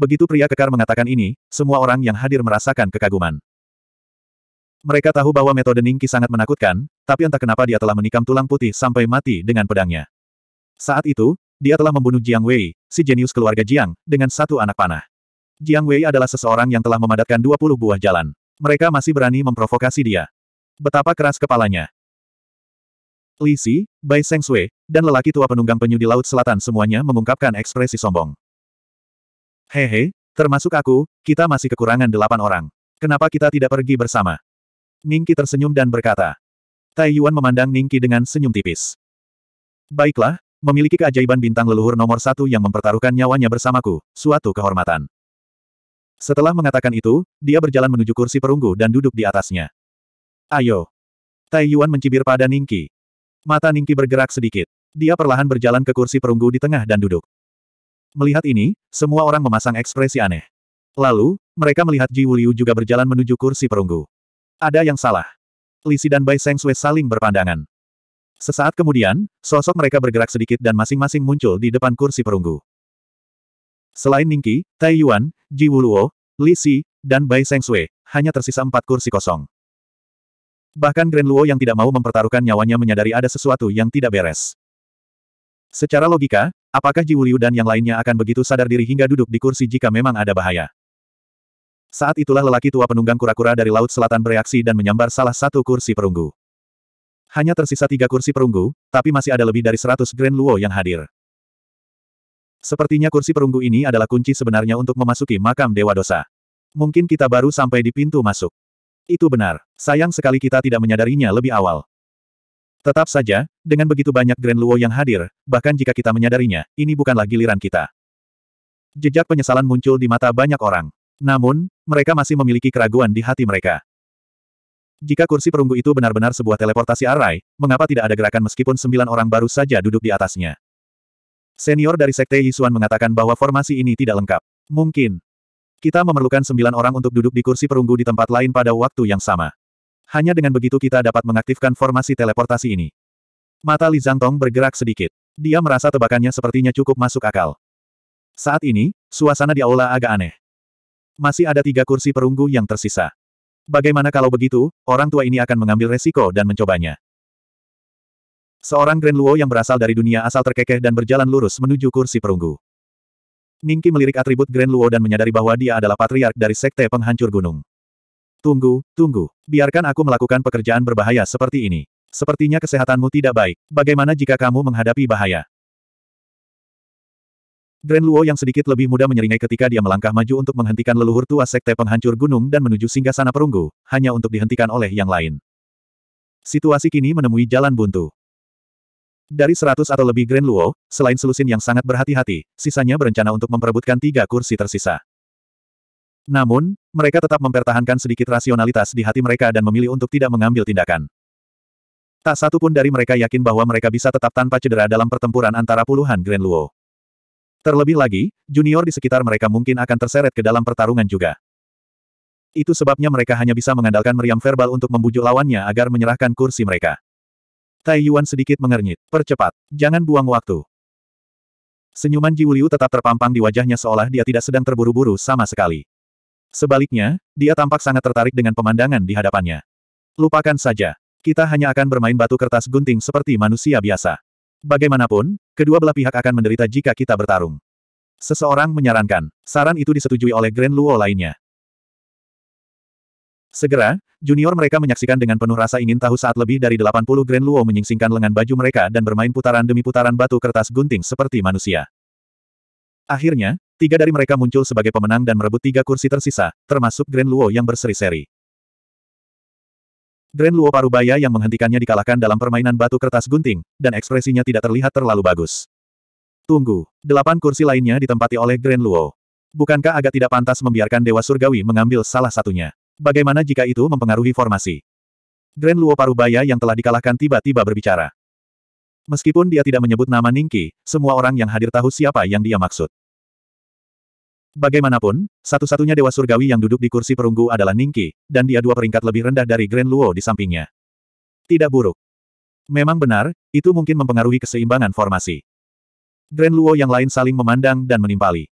Begitu pria kekar mengatakan ini, semua orang yang hadir merasakan kekaguman. Mereka tahu bahwa metode Ningki sangat menakutkan, tapi entah kenapa dia telah menikam tulang putih sampai mati dengan pedangnya. Saat itu, dia telah membunuh Jiang Wei, si jenius keluarga Jiang, dengan satu anak panah. Jiang Wei adalah seseorang yang telah memadatkan 20 buah jalan. Mereka masih berani memprovokasi dia. Betapa keras kepalanya. Li Si, Bai Seng Sui, dan lelaki tua penunggang penyu di Laut Selatan semuanya mengungkapkan ekspresi sombong. Hehe, termasuk aku, kita masih kekurangan delapan orang. Kenapa kita tidak pergi bersama? Ningki tersenyum dan berkata. Tai Yuan memandang Ningki dengan senyum tipis. Baiklah, memiliki keajaiban bintang leluhur nomor satu yang mempertaruhkan nyawanya bersamaku, suatu kehormatan. Setelah mengatakan itu, dia berjalan menuju kursi perunggu dan duduk di atasnya. Ayo. Tai Yuan mencibir pada Ningki. Mata Ningki bergerak sedikit. Dia perlahan berjalan ke kursi perunggu di tengah dan duduk. Melihat ini, semua orang memasang ekspresi aneh. Lalu, mereka melihat Ji Wuliu juga berjalan menuju kursi perunggu. Ada yang salah. Lisi dan Bai Seng Sui saling berpandangan. Sesaat kemudian, sosok mereka bergerak sedikit dan masing-masing muncul di depan kursi perunggu. Selain Ningki, Tai Yuan, Ji Wuluo, Li Lisi, dan Bai Seng Sui, hanya tersisa empat kursi kosong. Bahkan Grand Luo yang tidak mau mempertaruhkan nyawanya menyadari ada sesuatu yang tidak beres. Secara logika, Apakah Ji Wuliu dan yang lainnya akan begitu sadar diri hingga duduk di kursi jika memang ada bahaya? Saat itulah lelaki tua penunggang kura-kura dari Laut Selatan bereaksi dan menyambar salah satu kursi perunggu. Hanya tersisa tiga kursi perunggu, tapi masih ada lebih dari seratus Grand Luo yang hadir. Sepertinya kursi perunggu ini adalah kunci sebenarnya untuk memasuki makam Dewa Dosa. Mungkin kita baru sampai di pintu masuk. Itu benar. Sayang sekali kita tidak menyadarinya lebih awal. Tetap saja, dengan begitu banyak Grand Luo yang hadir, bahkan jika kita menyadarinya, ini bukanlah giliran kita. Jejak penyesalan muncul di mata banyak orang. Namun, mereka masih memiliki keraguan di hati mereka. Jika kursi perunggu itu benar-benar sebuah teleportasi arai, mengapa tidak ada gerakan meskipun sembilan orang baru saja duduk di atasnya? Senior dari Sekte Yisuan mengatakan bahwa formasi ini tidak lengkap. Mungkin. Kita memerlukan sembilan orang untuk duduk di kursi perunggu di tempat lain pada waktu yang sama. Hanya dengan begitu kita dapat mengaktifkan formasi teleportasi ini. Mata Li Zhangtong bergerak sedikit. Dia merasa tebakannya sepertinya cukup masuk akal. Saat ini, suasana di aula agak aneh. Masih ada tiga kursi perunggu yang tersisa. Bagaimana kalau begitu, orang tua ini akan mengambil resiko dan mencobanya. Seorang Grand Luo yang berasal dari dunia asal terkekeh dan berjalan lurus menuju kursi perunggu. Ningki melirik atribut Grand Luo dan menyadari bahwa dia adalah patriark dari sekte penghancur gunung. Tunggu, tunggu. Biarkan aku melakukan pekerjaan berbahaya seperti ini. Sepertinya kesehatanmu tidak baik. Bagaimana jika kamu menghadapi bahaya? Grand Luo yang sedikit lebih muda menyeringai ketika dia melangkah maju untuk menghentikan leluhur tua sekte penghancur gunung dan menuju singgasana perunggu, hanya untuk dihentikan oleh yang lain. Situasi kini menemui jalan buntu. Dari seratus atau lebih Grand Luo, selain Selusin yang sangat berhati-hati, sisanya berencana untuk memperebutkan tiga kursi tersisa. Namun, mereka tetap mempertahankan sedikit rasionalitas di hati mereka dan memilih untuk tidak mengambil tindakan. Tak satu pun dari mereka yakin bahwa mereka bisa tetap tanpa cedera dalam pertempuran antara puluhan Grand Luo. Terlebih lagi, junior di sekitar mereka mungkin akan terseret ke dalam pertarungan juga. Itu sebabnya mereka hanya bisa mengandalkan meriam verbal untuk membujuk lawannya agar menyerahkan kursi mereka. Tai Yuan sedikit mengernyit. Percepat. Jangan buang waktu. Senyuman Ji Wuliu tetap terpampang di wajahnya seolah dia tidak sedang terburu-buru sama sekali. Sebaliknya, dia tampak sangat tertarik dengan pemandangan di hadapannya. Lupakan saja. Kita hanya akan bermain batu kertas gunting seperti manusia biasa. Bagaimanapun, kedua belah pihak akan menderita jika kita bertarung. Seseorang menyarankan, saran itu disetujui oleh Grand Luo lainnya. Segera, junior mereka menyaksikan dengan penuh rasa ingin tahu saat lebih dari 80 Grand Luo menyingsingkan lengan baju mereka dan bermain putaran demi putaran batu kertas gunting seperti manusia. Akhirnya, Tiga dari mereka muncul sebagai pemenang dan merebut tiga kursi tersisa, termasuk Grand Luo yang berseri-seri. Grand Luo Parubaya yang menghentikannya dikalahkan dalam permainan batu kertas gunting, dan ekspresinya tidak terlihat terlalu bagus. Tunggu, delapan kursi lainnya ditempati oleh Grand Luo. Bukankah agak tidak pantas membiarkan Dewa Surgawi mengambil salah satunya? Bagaimana jika itu mempengaruhi formasi? Grand Luo Parubaya yang telah dikalahkan tiba-tiba berbicara. Meskipun dia tidak menyebut nama Ningki, semua orang yang hadir tahu siapa yang dia maksud. Bagaimanapun, satu-satunya dewa surgawi yang duduk di kursi perunggu adalah Ningki, dan dia dua peringkat lebih rendah dari Grand Luo di sampingnya. Tidak buruk. Memang benar, itu mungkin mempengaruhi keseimbangan formasi. Grand Luo yang lain saling memandang dan menimpali.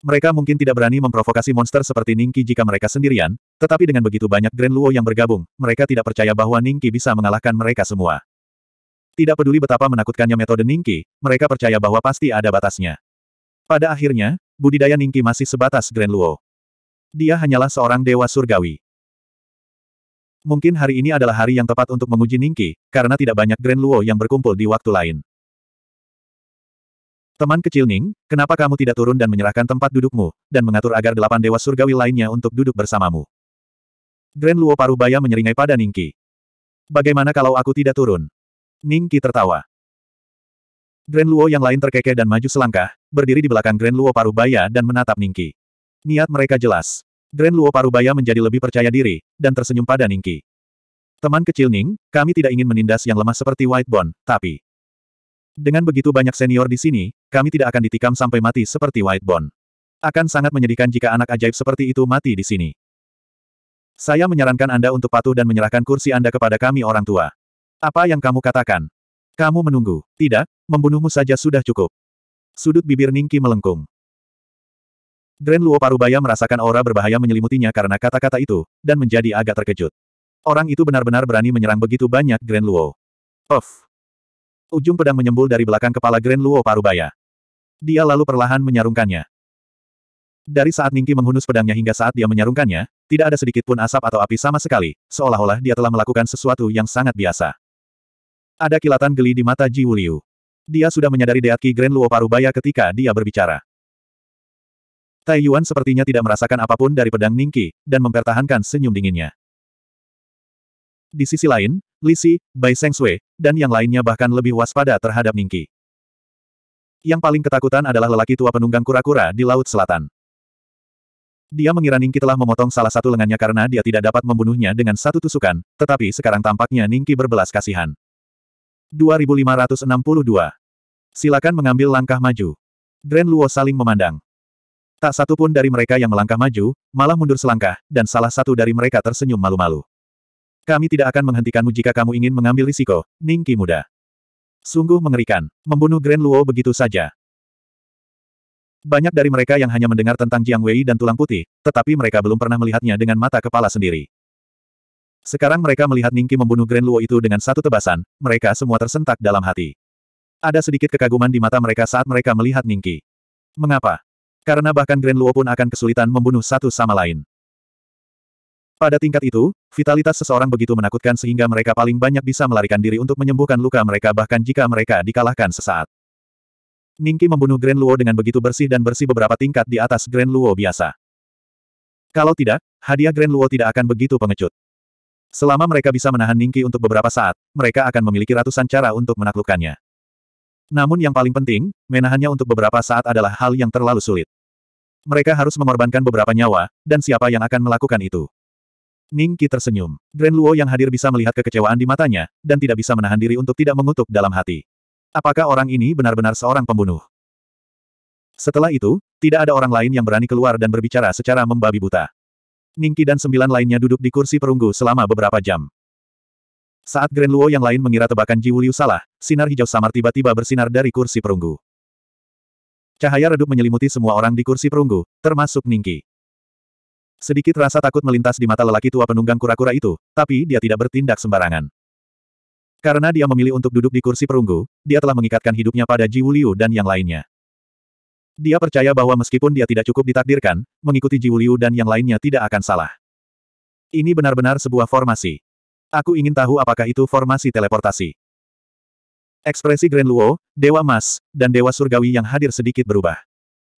Mereka mungkin tidak berani memprovokasi monster seperti Ningki jika mereka sendirian, tetapi dengan begitu banyak Grand Luo yang bergabung, mereka tidak percaya bahwa Ningki bisa mengalahkan mereka semua. Tidak peduli betapa menakutkannya metode Ningki, mereka percaya bahwa pasti ada batasnya. Pada akhirnya, budidaya Ningki masih sebatas Grand Luo. Dia hanyalah seorang dewa surgawi. Mungkin hari ini adalah hari yang tepat untuk menguji Ningki, karena tidak banyak Grand Luo yang berkumpul di waktu lain. Teman kecil Ning, kenapa kamu tidak turun dan menyerahkan tempat dudukmu, dan mengatur agar delapan dewa surgawi lainnya untuk duduk bersamamu? Grand Luo Parubaya menyeringai pada Ningki. Bagaimana kalau aku tidak turun? Ningki tertawa. Grand Luo yang lain terkekeh dan maju selangkah, berdiri di belakang Grand Luo Parubaya dan menatap Ningki. Niat mereka jelas. Grand Luo Parubaya menjadi lebih percaya diri, dan tersenyum pada Ningki. Teman kecil Ning, kami tidak ingin menindas yang lemah seperti White Bond, tapi... Dengan begitu banyak senior di sini, kami tidak akan ditikam sampai mati seperti White Bond. Akan sangat menyedihkan jika anak ajaib seperti itu mati di sini. Saya menyarankan Anda untuk patuh dan menyerahkan kursi Anda kepada kami orang tua. Apa yang kamu katakan? Kamu menunggu. Tidak, membunuhmu saja sudah cukup. Sudut bibir Ningki melengkung. Grand Luo Parubaya merasakan aura berbahaya menyelimutinya karena kata-kata itu, dan menjadi agak terkejut. Orang itu benar-benar berani menyerang begitu banyak Grand Luo. Of. Ujung pedang menyembul dari belakang kepala Grand Luo Parubaya. Dia lalu perlahan menyarungkannya. Dari saat Ningki menghunus pedangnya hingga saat dia menyarungkannya, tidak ada sedikit pun asap atau api sama sekali, seolah-olah dia telah melakukan sesuatu yang sangat biasa. Ada kilatan geli di mata Ji Wuliu. Dia sudah menyadari Deat Grand Luo Parubaya ketika dia berbicara. Tai Yuan sepertinya tidak merasakan apapun dari pedang Ningki, dan mempertahankan senyum dinginnya. Di sisi lain, Li Si, Bai Seng Sui, dan yang lainnya bahkan lebih waspada terhadap Ningki. Yang paling ketakutan adalah lelaki tua penunggang kura-kura di Laut Selatan. Dia mengira Ningki telah memotong salah satu lengannya karena dia tidak dapat membunuhnya dengan satu tusukan, tetapi sekarang tampaknya Ningki berbelas kasihan. 2562. Silakan mengambil langkah maju. Grand Luo saling memandang. Tak satu pun dari mereka yang melangkah maju, malah mundur selangkah, dan salah satu dari mereka tersenyum malu-malu. Kami tidak akan menghentikanmu jika kamu ingin mengambil risiko, Ningki muda. Sungguh mengerikan, membunuh Grand Luo begitu saja. Banyak dari mereka yang hanya mendengar tentang Jiang Wei dan tulang putih, tetapi mereka belum pernah melihatnya dengan mata kepala sendiri. Sekarang mereka melihat Ningki membunuh Grand Luo itu dengan satu tebasan, mereka semua tersentak dalam hati. Ada sedikit kekaguman di mata mereka saat mereka melihat Ningki. Mengapa? Karena bahkan Grand Luo pun akan kesulitan membunuh satu sama lain. Pada tingkat itu, vitalitas seseorang begitu menakutkan sehingga mereka paling banyak bisa melarikan diri untuk menyembuhkan luka mereka bahkan jika mereka dikalahkan sesaat. Ningki membunuh Grand Luo dengan begitu bersih dan bersih beberapa tingkat di atas Grand Luo biasa. Kalau tidak, hadiah Grand Luo tidak akan begitu pengecut. Selama mereka bisa menahan Ningki untuk beberapa saat, mereka akan memiliki ratusan cara untuk menaklukkannya. Namun yang paling penting, menahannya untuk beberapa saat adalah hal yang terlalu sulit. Mereka harus mengorbankan beberapa nyawa, dan siapa yang akan melakukan itu? Ningki tersenyum. Dren Luo yang hadir bisa melihat kekecewaan di matanya, dan tidak bisa menahan diri untuk tidak mengutuk dalam hati. Apakah orang ini benar-benar seorang pembunuh? Setelah itu, tidak ada orang lain yang berani keluar dan berbicara secara membabi buta. Ningki dan sembilan lainnya duduk di kursi perunggu selama beberapa jam. Saat Grand Luo yang lain mengira tebakan Ji Wuliu salah, sinar hijau samar tiba-tiba bersinar dari kursi perunggu. Cahaya redup menyelimuti semua orang di kursi perunggu, termasuk Ningki. Sedikit rasa takut melintas di mata lelaki tua penunggang kura-kura itu, tapi dia tidak bertindak sembarangan. Karena dia memilih untuk duduk di kursi perunggu, dia telah mengikatkan hidupnya pada Ji Wuliu dan yang lainnya. Dia percaya bahwa meskipun dia tidak cukup ditakdirkan, mengikuti Ji Wuliu dan yang lainnya tidak akan salah. Ini benar-benar sebuah formasi. Aku ingin tahu apakah itu formasi teleportasi. Ekspresi Grand Luo, Dewa Mas, dan Dewa Surgawi yang hadir sedikit berubah.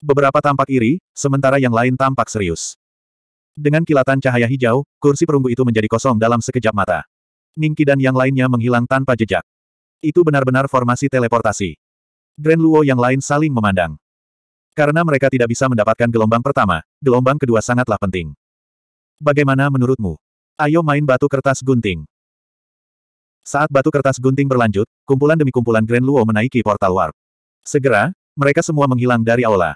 Beberapa tampak iri, sementara yang lain tampak serius. Dengan kilatan cahaya hijau, kursi perunggu itu menjadi kosong dalam sekejap mata. Ningki dan yang lainnya menghilang tanpa jejak. Itu benar-benar formasi teleportasi. Grand Luo yang lain saling memandang. Karena mereka tidak bisa mendapatkan gelombang pertama, gelombang kedua sangatlah penting. Bagaimana menurutmu? Ayo main batu kertas gunting. Saat batu kertas gunting berlanjut, kumpulan demi kumpulan Grand Luo menaiki portal warp. Segera, mereka semua menghilang dari aula.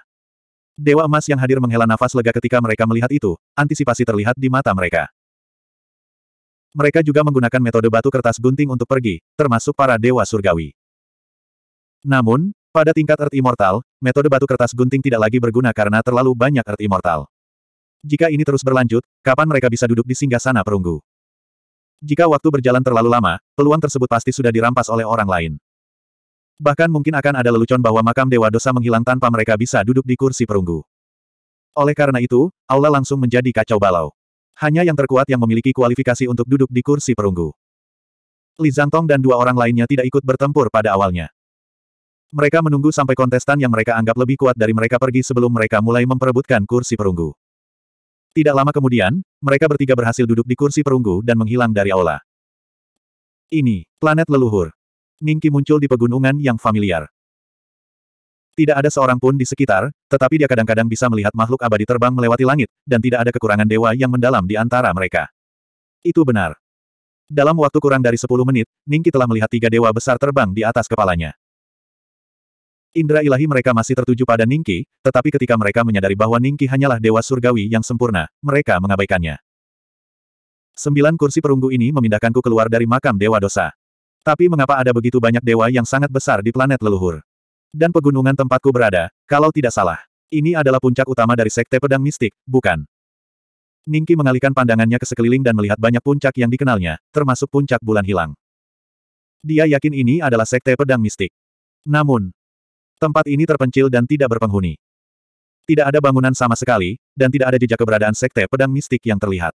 Dewa emas yang hadir menghela nafas lega ketika mereka melihat itu, antisipasi terlihat di mata mereka. Mereka juga menggunakan metode batu kertas gunting untuk pergi, termasuk para dewa surgawi. Namun, pada tingkat Earth Immortal, metode batu kertas gunting tidak lagi berguna karena terlalu banyak Earth Immortal. Jika ini terus berlanjut, kapan mereka bisa duduk di singgah sana perunggu? Jika waktu berjalan terlalu lama, peluang tersebut pasti sudah dirampas oleh orang lain. Bahkan mungkin akan ada lelucon bahwa makam Dewa Dosa menghilang tanpa mereka bisa duduk di kursi perunggu. Oleh karena itu, Aula langsung menjadi kacau balau. Hanya yang terkuat yang memiliki kualifikasi untuk duduk di kursi perunggu. Li Tong dan dua orang lainnya tidak ikut bertempur pada awalnya. Mereka menunggu sampai kontestan yang mereka anggap lebih kuat dari mereka pergi sebelum mereka mulai memperebutkan kursi perunggu. Tidak lama kemudian, mereka bertiga berhasil duduk di kursi perunggu dan menghilang dari aula. Ini, planet leluhur. Ningki muncul di pegunungan yang familiar. Tidak ada seorang pun di sekitar, tetapi dia kadang-kadang bisa melihat makhluk abadi terbang melewati langit, dan tidak ada kekurangan dewa yang mendalam di antara mereka. Itu benar. Dalam waktu kurang dari 10 menit, Ningki telah melihat tiga dewa besar terbang di atas kepalanya. Indra ilahi mereka masih tertuju pada Ningki, tetapi ketika mereka menyadari bahwa Ningki hanyalah dewa surgawi yang sempurna, mereka mengabaikannya. Sembilan kursi perunggu ini memindahkanku keluar dari makam dewa dosa. Tapi mengapa ada begitu banyak dewa yang sangat besar di planet leluhur? Dan pegunungan tempatku berada, kalau tidak salah. Ini adalah puncak utama dari sekte pedang mistik, bukan? Ningki mengalihkan pandangannya ke sekeliling dan melihat banyak puncak yang dikenalnya, termasuk puncak bulan hilang. Dia yakin ini adalah sekte pedang mistik. Namun, Tempat ini terpencil dan tidak berpenghuni. Tidak ada bangunan sama sekali, dan tidak ada jejak keberadaan sekte pedang mistik yang terlihat.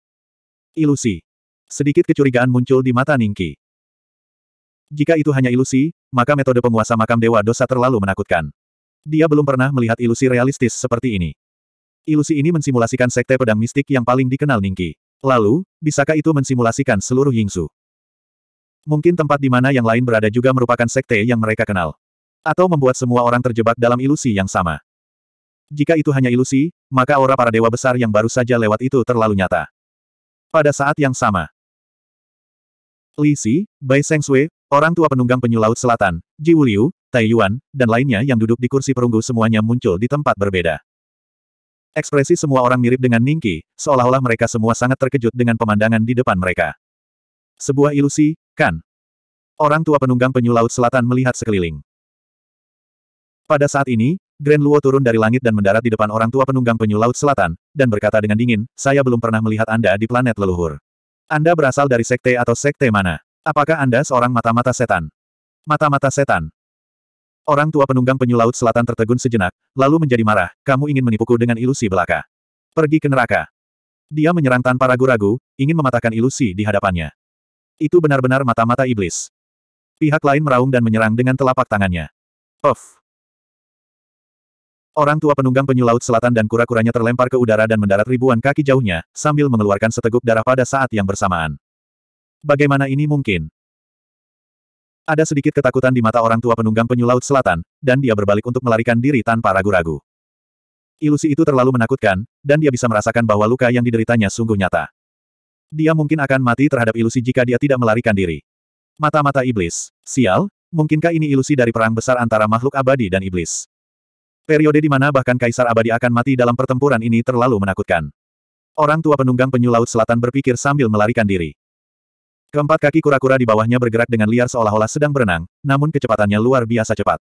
Ilusi. Sedikit kecurigaan muncul di mata Ningki. Jika itu hanya ilusi, maka metode penguasa makam dewa dosa terlalu menakutkan. Dia belum pernah melihat ilusi realistis seperti ini. Ilusi ini mensimulasikan sekte pedang mistik yang paling dikenal Ningki. Lalu, bisakah itu mensimulasikan seluruh Yingsu? Mungkin tempat di mana yang lain berada juga merupakan sekte yang mereka kenal. Atau membuat semua orang terjebak dalam ilusi yang sama. Jika itu hanya ilusi, maka aura para dewa besar yang baru saja lewat itu terlalu nyata. Pada saat yang sama, Li Si, Bai Sui, orang tua penunggang penyu laut selatan, Ji Wuliu, Tai Yuan, dan lainnya yang duduk di kursi perunggu semuanya muncul di tempat berbeda. Ekspresi semua orang mirip dengan Ningki, seolah-olah mereka semua sangat terkejut dengan pemandangan di depan mereka. Sebuah ilusi, kan? Orang tua penunggang penyu laut selatan melihat sekeliling. Pada saat ini, Grand Luo turun dari langit dan mendarat di depan orang tua penunggang penyu laut selatan, dan berkata dengan dingin, saya belum pernah melihat Anda di planet leluhur. Anda berasal dari sekte atau sekte mana? Apakah Anda seorang mata-mata setan? Mata-mata setan. Orang tua penunggang penyu laut selatan tertegun sejenak, lalu menjadi marah, kamu ingin menipuku dengan ilusi belaka. Pergi ke neraka. Dia menyerang tanpa ragu-ragu, ingin mematahkan ilusi di hadapannya. Itu benar-benar mata-mata iblis. Pihak lain meraung dan menyerang dengan telapak tangannya. "Of." Orang tua penunggang penyu laut selatan dan kura-kuranya terlempar ke udara dan mendarat ribuan kaki jauhnya, sambil mengeluarkan seteguk darah pada saat yang bersamaan. Bagaimana ini mungkin? Ada sedikit ketakutan di mata orang tua penunggang penyu laut selatan, dan dia berbalik untuk melarikan diri tanpa ragu-ragu. Ilusi itu terlalu menakutkan, dan dia bisa merasakan bahwa luka yang dideritanya sungguh nyata. Dia mungkin akan mati terhadap ilusi jika dia tidak melarikan diri. Mata-mata iblis. Sial, mungkinkah ini ilusi dari perang besar antara makhluk abadi dan iblis? Periode di mana bahkan Kaisar Abadi akan mati dalam pertempuran ini terlalu menakutkan. Orang tua penunggang penyu laut selatan berpikir sambil melarikan diri. Keempat kaki kura-kura di bawahnya bergerak dengan liar seolah-olah sedang berenang, namun kecepatannya luar biasa cepat.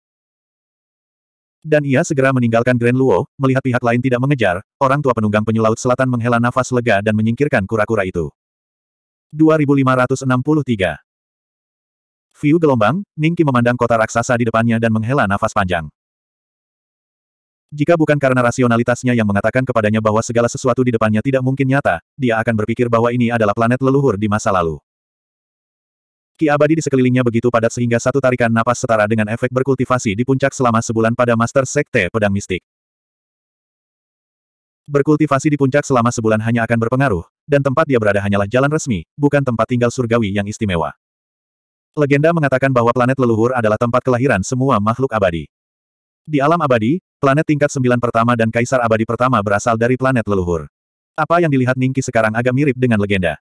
Dan ia segera meninggalkan Grand Luo, melihat pihak lain tidak mengejar, orang tua penunggang penyu laut selatan menghela nafas lega dan menyingkirkan kura-kura itu. 2563 View gelombang, Ningki memandang kota raksasa di depannya dan menghela nafas panjang. Jika bukan karena rasionalitasnya yang mengatakan kepadanya bahwa segala sesuatu di depannya tidak mungkin nyata, dia akan berpikir bahwa ini adalah planet leluhur di masa lalu. Ki abadi di sekelilingnya begitu padat sehingga satu tarikan napas setara dengan efek berkultivasi di puncak selama sebulan pada Master Sekte Pedang Mistik. Berkultivasi di puncak selama sebulan hanya akan berpengaruh, dan tempat dia berada hanyalah jalan resmi, bukan tempat tinggal surgawi yang istimewa. Legenda mengatakan bahwa planet leluhur adalah tempat kelahiran semua makhluk abadi. Di alam abadi, planet tingkat sembilan pertama dan kaisar abadi pertama berasal dari planet leluhur. Apa yang dilihat Ningki sekarang agak mirip dengan legenda.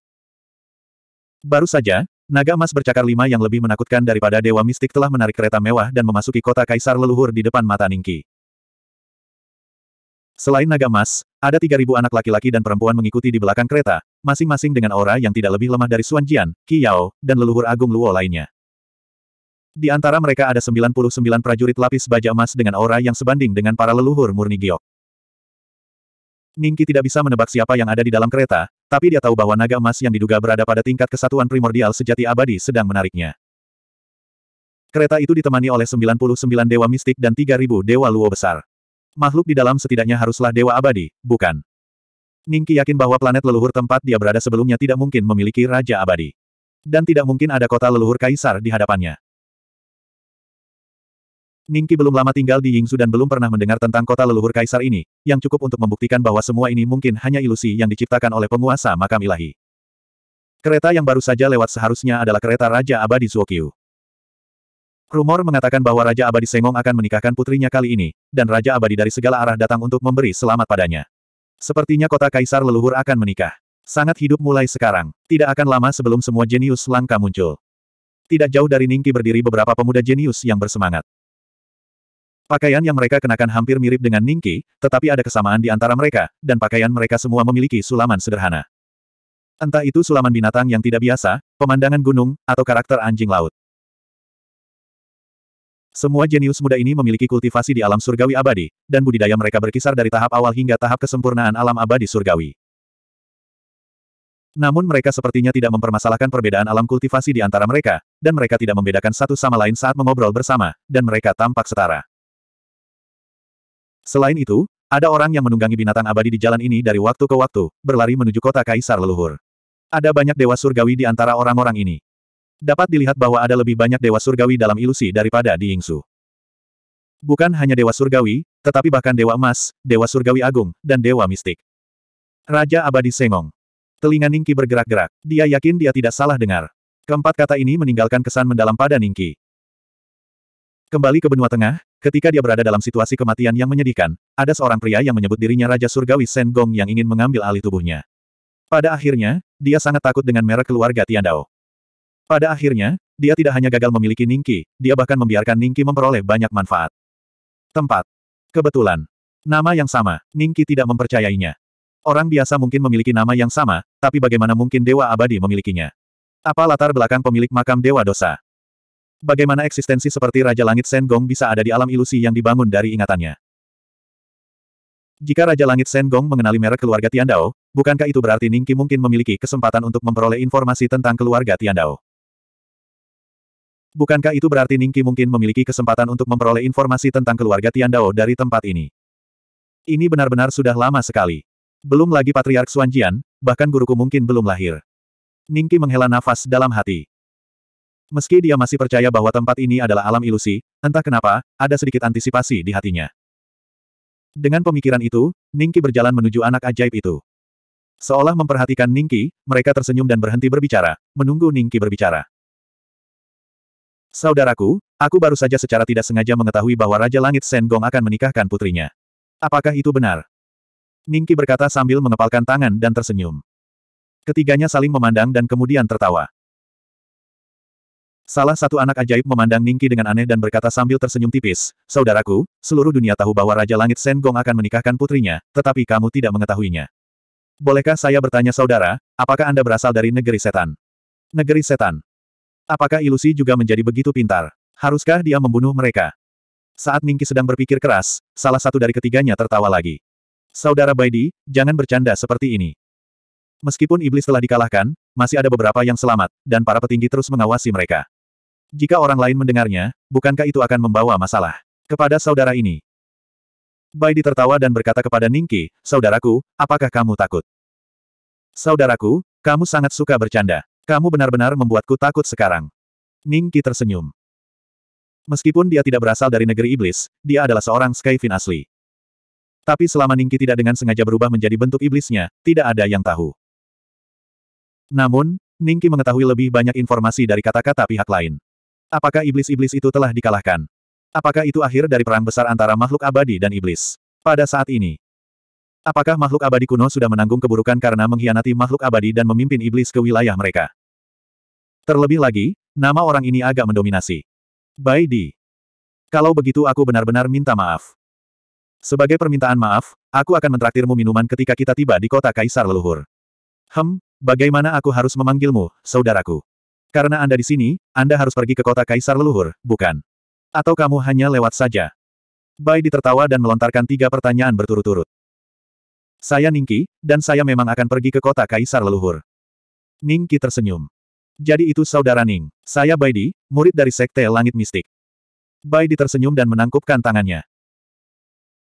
Baru saja, naga emas bercakar lima yang lebih menakutkan daripada dewa mistik telah menarik kereta mewah dan memasuki kota kaisar leluhur di depan mata Ningki. Selain naga emas, ada 3.000 anak laki-laki dan perempuan mengikuti di belakang kereta, masing-masing dengan aura yang tidak lebih lemah dari Suanjian, Jian, dan leluhur agung Luo lainnya. Di antara mereka ada 99 prajurit lapis baja emas dengan aura yang sebanding dengan para leluhur murni giok. Ningki tidak bisa menebak siapa yang ada di dalam kereta, tapi dia tahu bahwa naga emas yang diduga berada pada tingkat kesatuan primordial sejati abadi sedang menariknya. Kereta itu ditemani oleh 99 dewa mistik dan 3000 dewa luo besar. Makhluk di dalam setidaknya haruslah dewa abadi, bukan? Ningki yakin bahwa planet leluhur tempat dia berada sebelumnya tidak mungkin memiliki raja abadi. Dan tidak mungkin ada kota leluhur kaisar di hadapannya. Ningki belum lama tinggal di Yingzu dan belum pernah mendengar tentang kota leluhur kaisar ini, yang cukup untuk membuktikan bahwa semua ini mungkin hanya ilusi yang diciptakan oleh penguasa makam ilahi. Kereta yang baru saja lewat seharusnya adalah kereta Raja Abadi Zuokyu. Rumor mengatakan bahwa Raja Abadi Sengong akan menikahkan putrinya kali ini, dan Raja Abadi dari segala arah datang untuk memberi selamat padanya. Sepertinya kota kaisar leluhur akan menikah. Sangat hidup mulai sekarang. Tidak akan lama sebelum semua jenius langka muncul. Tidak jauh dari Ningki berdiri beberapa pemuda jenius yang bersemangat. Pakaian yang mereka kenakan hampir mirip dengan Ningki, tetapi ada kesamaan di antara mereka, dan pakaian mereka semua memiliki sulaman sederhana. Entah itu sulaman binatang yang tidak biasa, pemandangan gunung, atau karakter anjing laut. Semua jenius muda ini memiliki kultivasi di alam surgawi abadi, dan budidaya mereka berkisar dari tahap awal hingga tahap kesempurnaan alam abadi surgawi. Namun mereka sepertinya tidak mempermasalahkan perbedaan alam kultivasi di antara mereka, dan mereka tidak membedakan satu sama lain saat mengobrol bersama, dan mereka tampak setara. Selain itu, ada orang yang menunggangi binatang abadi di jalan ini dari waktu ke waktu, berlari menuju kota kaisar leluhur. Ada banyak dewa surgawi di antara orang-orang ini. Dapat dilihat bahwa ada lebih banyak dewa surgawi dalam ilusi daripada di Yingsu. Bukan hanya dewa surgawi, tetapi bahkan dewa emas, dewa surgawi agung, dan dewa mistik. Raja abadi Sengong. Telinga Ningki bergerak-gerak. Dia yakin dia tidak salah dengar. Keempat kata ini meninggalkan kesan mendalam pada Ningki. Kembali ke benua tengah, ketika dia berada dalam situasi kematian yang menyedihkan, ada seorang pria yang menyebut dirinya Raja Surgawi Sen Gong yang ingin mengambil alih tubuhnya. Pada akhirnya, dia sangat takut dengan merek keluarga Tian Dao. Pada akhirnya, dia tidak hanya gagal memiliki Ningki, dia bahkan membiarkan Ningki memperoleh banyak manfaat. Tempat. Kebetulan. Nama yang sama, Ningki tidak mempercayainya. Orang biasa mungkin memiliki nama yang sama, tapi bagaimana mungkin Dewa Abadi memilikinya? Apa latar belakang pemilik makam Dewa Dosa? Bagaimana eksistensi seperti Raja Langit Sen Gong bisa ada di alam ilusi yang dibangun dari ingatannya? Jika Raja Langit Sen Gong mengenali merek keluarga Tian Dao, bukankah itu berarti Ningki mungkin memiliki kesempatan untuk memperoleh informasi tentang keluarga Tian Dao? Bukankah itu berarti Ningki mungkin memiliki kesempatan untuk memperoleh informasi tentang keluarga Tian Dao dari tempat ini? Ini benar-benar sudah lama sekali. Belum lagi Patriark Xuanjian, bahkan guruku mungkin belum lahir. Ningki menghela nafas dalam hati. Meski dia masih percaya bahwa tempat ini adalah alam ilusi, entah kenapa, ada sedikit antisipasi di hatinya. Dengan pemikiran itu, Ningki berjalan menuju anak ajaib itu. Seolah memperhatikan Ningki, mereka tersenyum dan berhenti berbicara, menunggu Ningki berbicara. Saudaraku, aku baru saja secara tidak sengaja mengetahui bahwa Raja Langit Sen Gong akan menikahkan putrinya. Apakah itu benar? Ningki berkata sambil mengepalkan tangan dan tersenyum. Ketiganya saling memandang dan kemudian tertawa. Salah satu anak ajaib memandang Ningki dengan aneh dan berkata sambil tersenyum tipis, Saudaraku, seluruh dunia tahu bahwa Raja Langit Sen Gong akan menikahkan putrinya, tetapi kamu tidak mengetahuinya. Bolehkah saya bertanya saudara, apakah Anda berasal dari negeri setan? Negeri setan. Apakah ilusi juga menjadi begitu pintar? Haruskah dia membunuh mereka? Saat Ningki sedang berpikir keras, salah satu dari ketiganya tertawa lagi. Saudara Baidi, jangan bercanda seperti ini. Meskipun iblis telah dikalahkan, masih ada beberapa yang selamat, dan para petinggi terus mengawasi mereka. Jika orang lain mendengarnya, bukankah itu akan membawa masalah kepada saudara ini? Bai ditertawa dan berkata kepada Ningki, Saudaraku, apakah kamu takut? Saudaraku, kamu sangat suka bercanda. Kamu benar-benar membuatku takut sekarang. Ningki tersenyum. Meskipun dia tidak berasal dari negeri iblis, dia adalah seorang Skyfin asli. Tapi selama Ningki tidak dengan sengaja berubah menjadi bentuk iblisnya, tidak ada yang tahu. Namun, Ningki mengetahui lebih banyak informasi dari kata-kata pihak lain. Apakah iblis-iblis itu telah dikalahkan? Apakah itu akhir dari perang besar antara makhluk abadi dan iblis? Pada saat ini, apakah makhluk abadi kuno sudah menanggung keburukan karena mengkhianati makhluk abadi dan memimpin iblis ke wilayah mereka? Terlebih lagi, nama orang ini agak mendominasi. Bai Di. Kalau begitu aku benar-benar minta maaf. Sebagai permintaan maaf, aku akan mentraktirmu minuman ketika kita tiba di kota Kaisar Leluhur. Hem, bagaimana aku harus memanggilmu, saudaraku? Karena Anda di sini, Anda harus pergi ke kota Kaisar Leluhur, bukan? Atau kamu hanya lewat saja? Bai ditertawa dan melontarkan tiga pertanyaan berturut-turut. Saya Ningki, dan saya memang akan pergi ke kota Kaisar Leluhur. Ningki tersenyum. Jadi itu saudara Ning. Saya Baidi, murid dari Sekte Langit Mistik. Baidi tersenyum dan menangkupkan tangannya.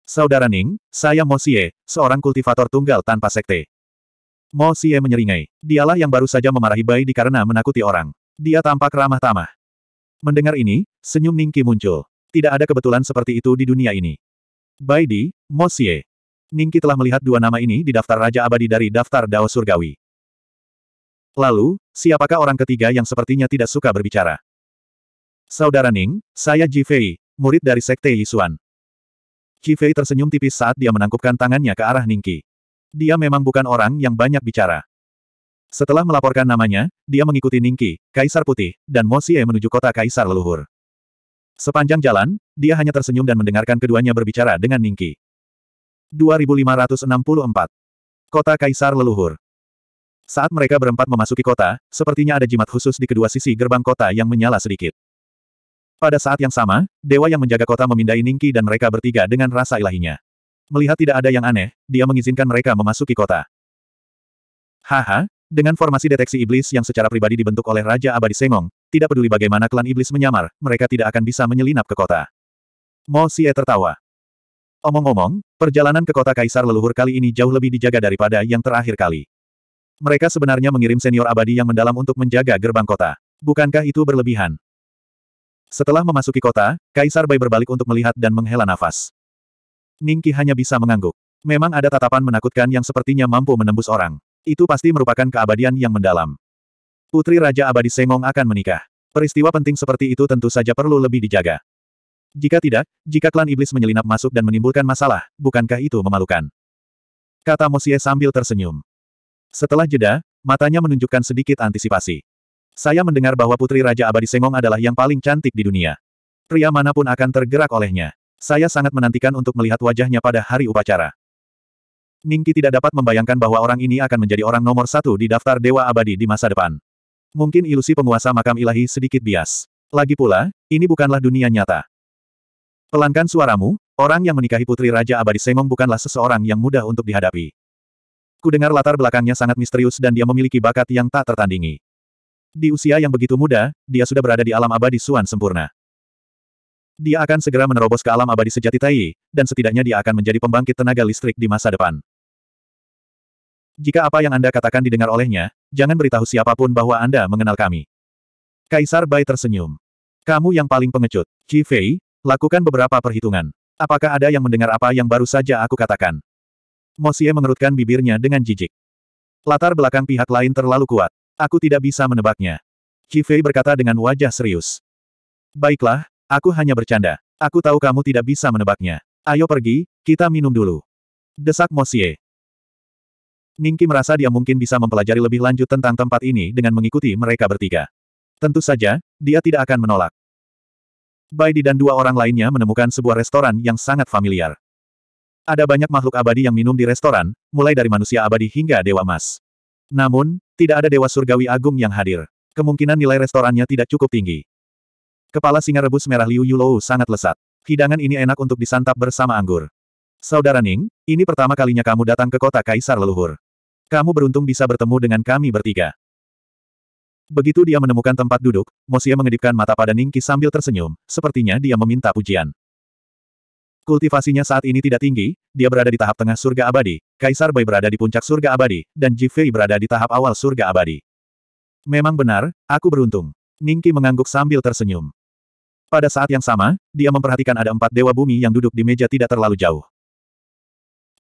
Saudara Ning, saya Mo Xie, seorang kultivator tunggal tanpa sekte. Mo Xie menyeringai. Dialah yang baru saja memarahi Bai karena menakuti orang. Dia tampak ramah-tamah. Mendengar ini, senyum Ningki muncul. Tidak ada kebetulan seperti itu di dunia ini. Bai Di, Mo Xie. Ningki telah melihat dua nama ini di daftar Raja Abadi dari daftar Dao Surgawi. Lalu, siapakah orang ketiga yang sepertinya tidak suka berbicara? Saudara Ning, saya Ji Fei, murid dari Sekte Yisuan. Ji Fei tersenyum tipis saat dia menangkupkan tangannya ke arah Ningki. Dia memang bukan orang yang banyak bicara. Setelah melaporkan namanya, dia mengikuti Ningki, Kaisar Putih, dan Mo Xie menuju kota Kaisar Leluhur. Sepanjang jalan, dia hanya tersenyum dan mendengarkan keduanya berbicara dengan Ningki. 2564. Kota Kaisar Leluhur Saat mereka berempat memasuki kota, sepertinya ada jimat khusus di kedua sisi gerbang kota yang menyala sedikit. Pada saat yang sama, dewa yang menjaga kota memindai Ningki dan mereka bertiga dengan rasa ilahinya. Melihat tidak ada yang aneh, dia mengizinkan mereka memasuki kota. Haha, dengan formasi deteksi iblis yang secara pribadi dibentuk oleh Raja Abadi Sengong, tidak peduli bagaimana klan iblis menyamar, mereka tidak akan bisa menyelinap ke kota. Mo Xie tertawa. Omong-omong, perjalanan ke kota Kaisar Leluhur kali ini jauh lebih dijaga daripada yang terakhir kali. Mereka sebenarnya mengirim senior abadi yang mendalam untuk menjaga gerbang kota. Bukankah itu berlebihan? Setelah memasuki kota, Kaisar Bai berbalik untuk melihat dan menghela nafas. Ningki hanya bisa mengangguk. Memang ada tatapan menakutkan yang sepertinya mampu menembus orang. Itu pasti merupakan keabadian yang mendalam. Putri Raja Abadi Sengong akan menikah. Peristiwa penting seperti itu tentu saja perlu lebih dijaga. Jika tidak, jika klan iblis menyelinap masuk dan menimbulkan masalah, bukankah itu memalukan? Kata Mosie sambil tersenyum. Setelah jeda, matanya menunjukkan sedikit antisipasi. Saya mendengar bahwa Putri Raja Abadi Sengong adalah yang paling cantik di dunia. Pria manapun akan tergerak olehnya. Saya sangat menantikan untuk melihat wajahnya pada hari upacara. Ningki tidak dapat membayangkan bahwa orang ini akan menjadi orang nomor satu di daftar Dewa Abadi di masa depan. Mungkin ilusi penguasa makam ilahi sedikit bias. Lagi pula, ini bukanlah dunia nyata. Pelankan suaramu, orang yang menikahi putri Raja Abadi Semong bukanlah seseorang yang mudah untuk dihadapi. Kudengar latar belakangnya sangat misterius dan dia memiliki bakat yang tak tertandingi. Di usia yang begitu muda, dia sudah berada di alam abadi suan sempurna. Dia akan segera menerobos ke alam abadi sejati Tai, dan setidaknya dia akan menjadi pembangkit tenaga listrik di masa depan. Jika apa yang Anda katakan didengar olehnya, jangan beritahu siapapun bahwa Anda mengenal kami. Kaisar Bai tersenyum. Kamu yang paling pengecut. Qi Fei, lakukan beberapa perhitungan. Apakah ada yang mendengar apa yang baru saja aku katakan? Mosie mengerutkan bibirnya dengan jijik. Latar belakang pihak lain terlalu kuat. Aku tidak bisa menebaknya. Qi Fei berkata dengan wajah serius. Baiklah, aku hanya bercanda. Aku tahu kamu tidak bisa menebaknya. Ayo pergi, kita minum dulu. Desak Mosie. Ningki merasa dia mungkin bisa mempelajari lebih lanjut tentang tempat ini dengan mengikuti mereka bertiga. Tentu saja, dia tidak akan menolak. Baidi dan dua orang lainnya menemukan sebuah restoran yang sangat familiar. Ada banyak makhluk abadi yang minum di restoran, mulai dari manusia abadi hingga dewa emas. Namun, tidak ada dewa surgawi agung yang hadir. Kemungkinan nilai restorannya tidak cukup tinggi. Kepala singa rebus merah Liu Yulou sangat lesat. Hidangan ini enak untuk disantap bersama anggur. Saudara Ning, ini pertama kalinya kamu datang ke kota Kaisar Leluhur. Kamu beruntung bisa bertemu dengan kami bertiga. Begitu dia menemukan tempat duduk, Mosia mengedipkan mata pada Ningki sambil tersenyum, sepertinya dia meminta pujian. Kultivasinya saat ini tidak tinggi, dia berada di tahap tengah surga abadi, Kaisar Bai berada di puncak surga abadi, dan Jifei berada di tahap awal surga abadi. Memang benar, aku beruntung. Ningki mengangguk sambil tersenyum. Pada saat yang sama, dia memperhatikan ada empat dewa bumi yang duduk di meja tidak terlalu jauh.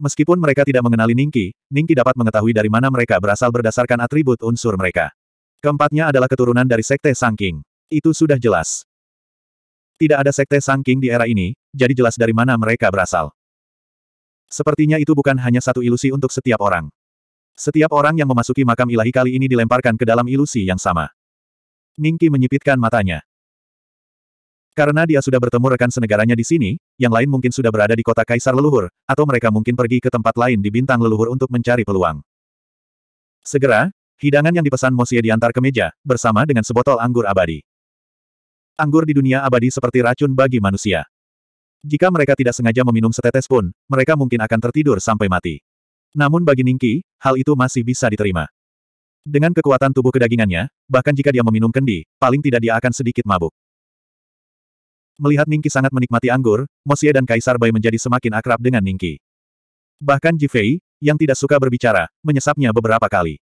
Meskipun mereka tidak mengenali Ningki, Ningki dapat mengetahui dari mana mereka berasal berdasarkan atribut unsur mereka. Keempatnya adalah keturunan dari Sekte Sangking. Itu sudah jelas. Tidak ada Sekte Sangking di era ini, jadi jelas dari mana mereka berasal. Sepertinya itu bukan hanya satu ilusi untuk setiap orang. Setiap orang yang memasuki makam ilahi kali ini dilemparkan ke dalam ilusi yang sama. Ningki menyipitkan matanya. Karena dia sudah bertemu rekan senegaranya di sini, yang lain mungkin sudah berada di kota Kaisar Leluhur, atau mereka mungkin pergi ke tempat lain di Bintang Leluhur untuk mencari peluang. Segera, hidangan yang dipesan Mosie diantar ke meja, bersama dengan sebotol anggur abadi. Anggur di dunia abadi seperti racun bagi manusia. Jika mereka tidak sengaja meminum setetes pun, mereka mungkin akan tertidur sampai mati. Namun bagi Ningki, hal itu masih bisa diterima. Dengan kekuatan tubuh kedagingannya, bahkan jika dia meminum kendi, paling tidak dia akan sedikit mabuk. Melihat Ningki sangat menikmati anggur, Mosie dan Kaisar Bai menjadi semakin akrab dengan Ningki. Bahkan Jifei, yang tidak suka berbicara, menyesapnya beberapa kali.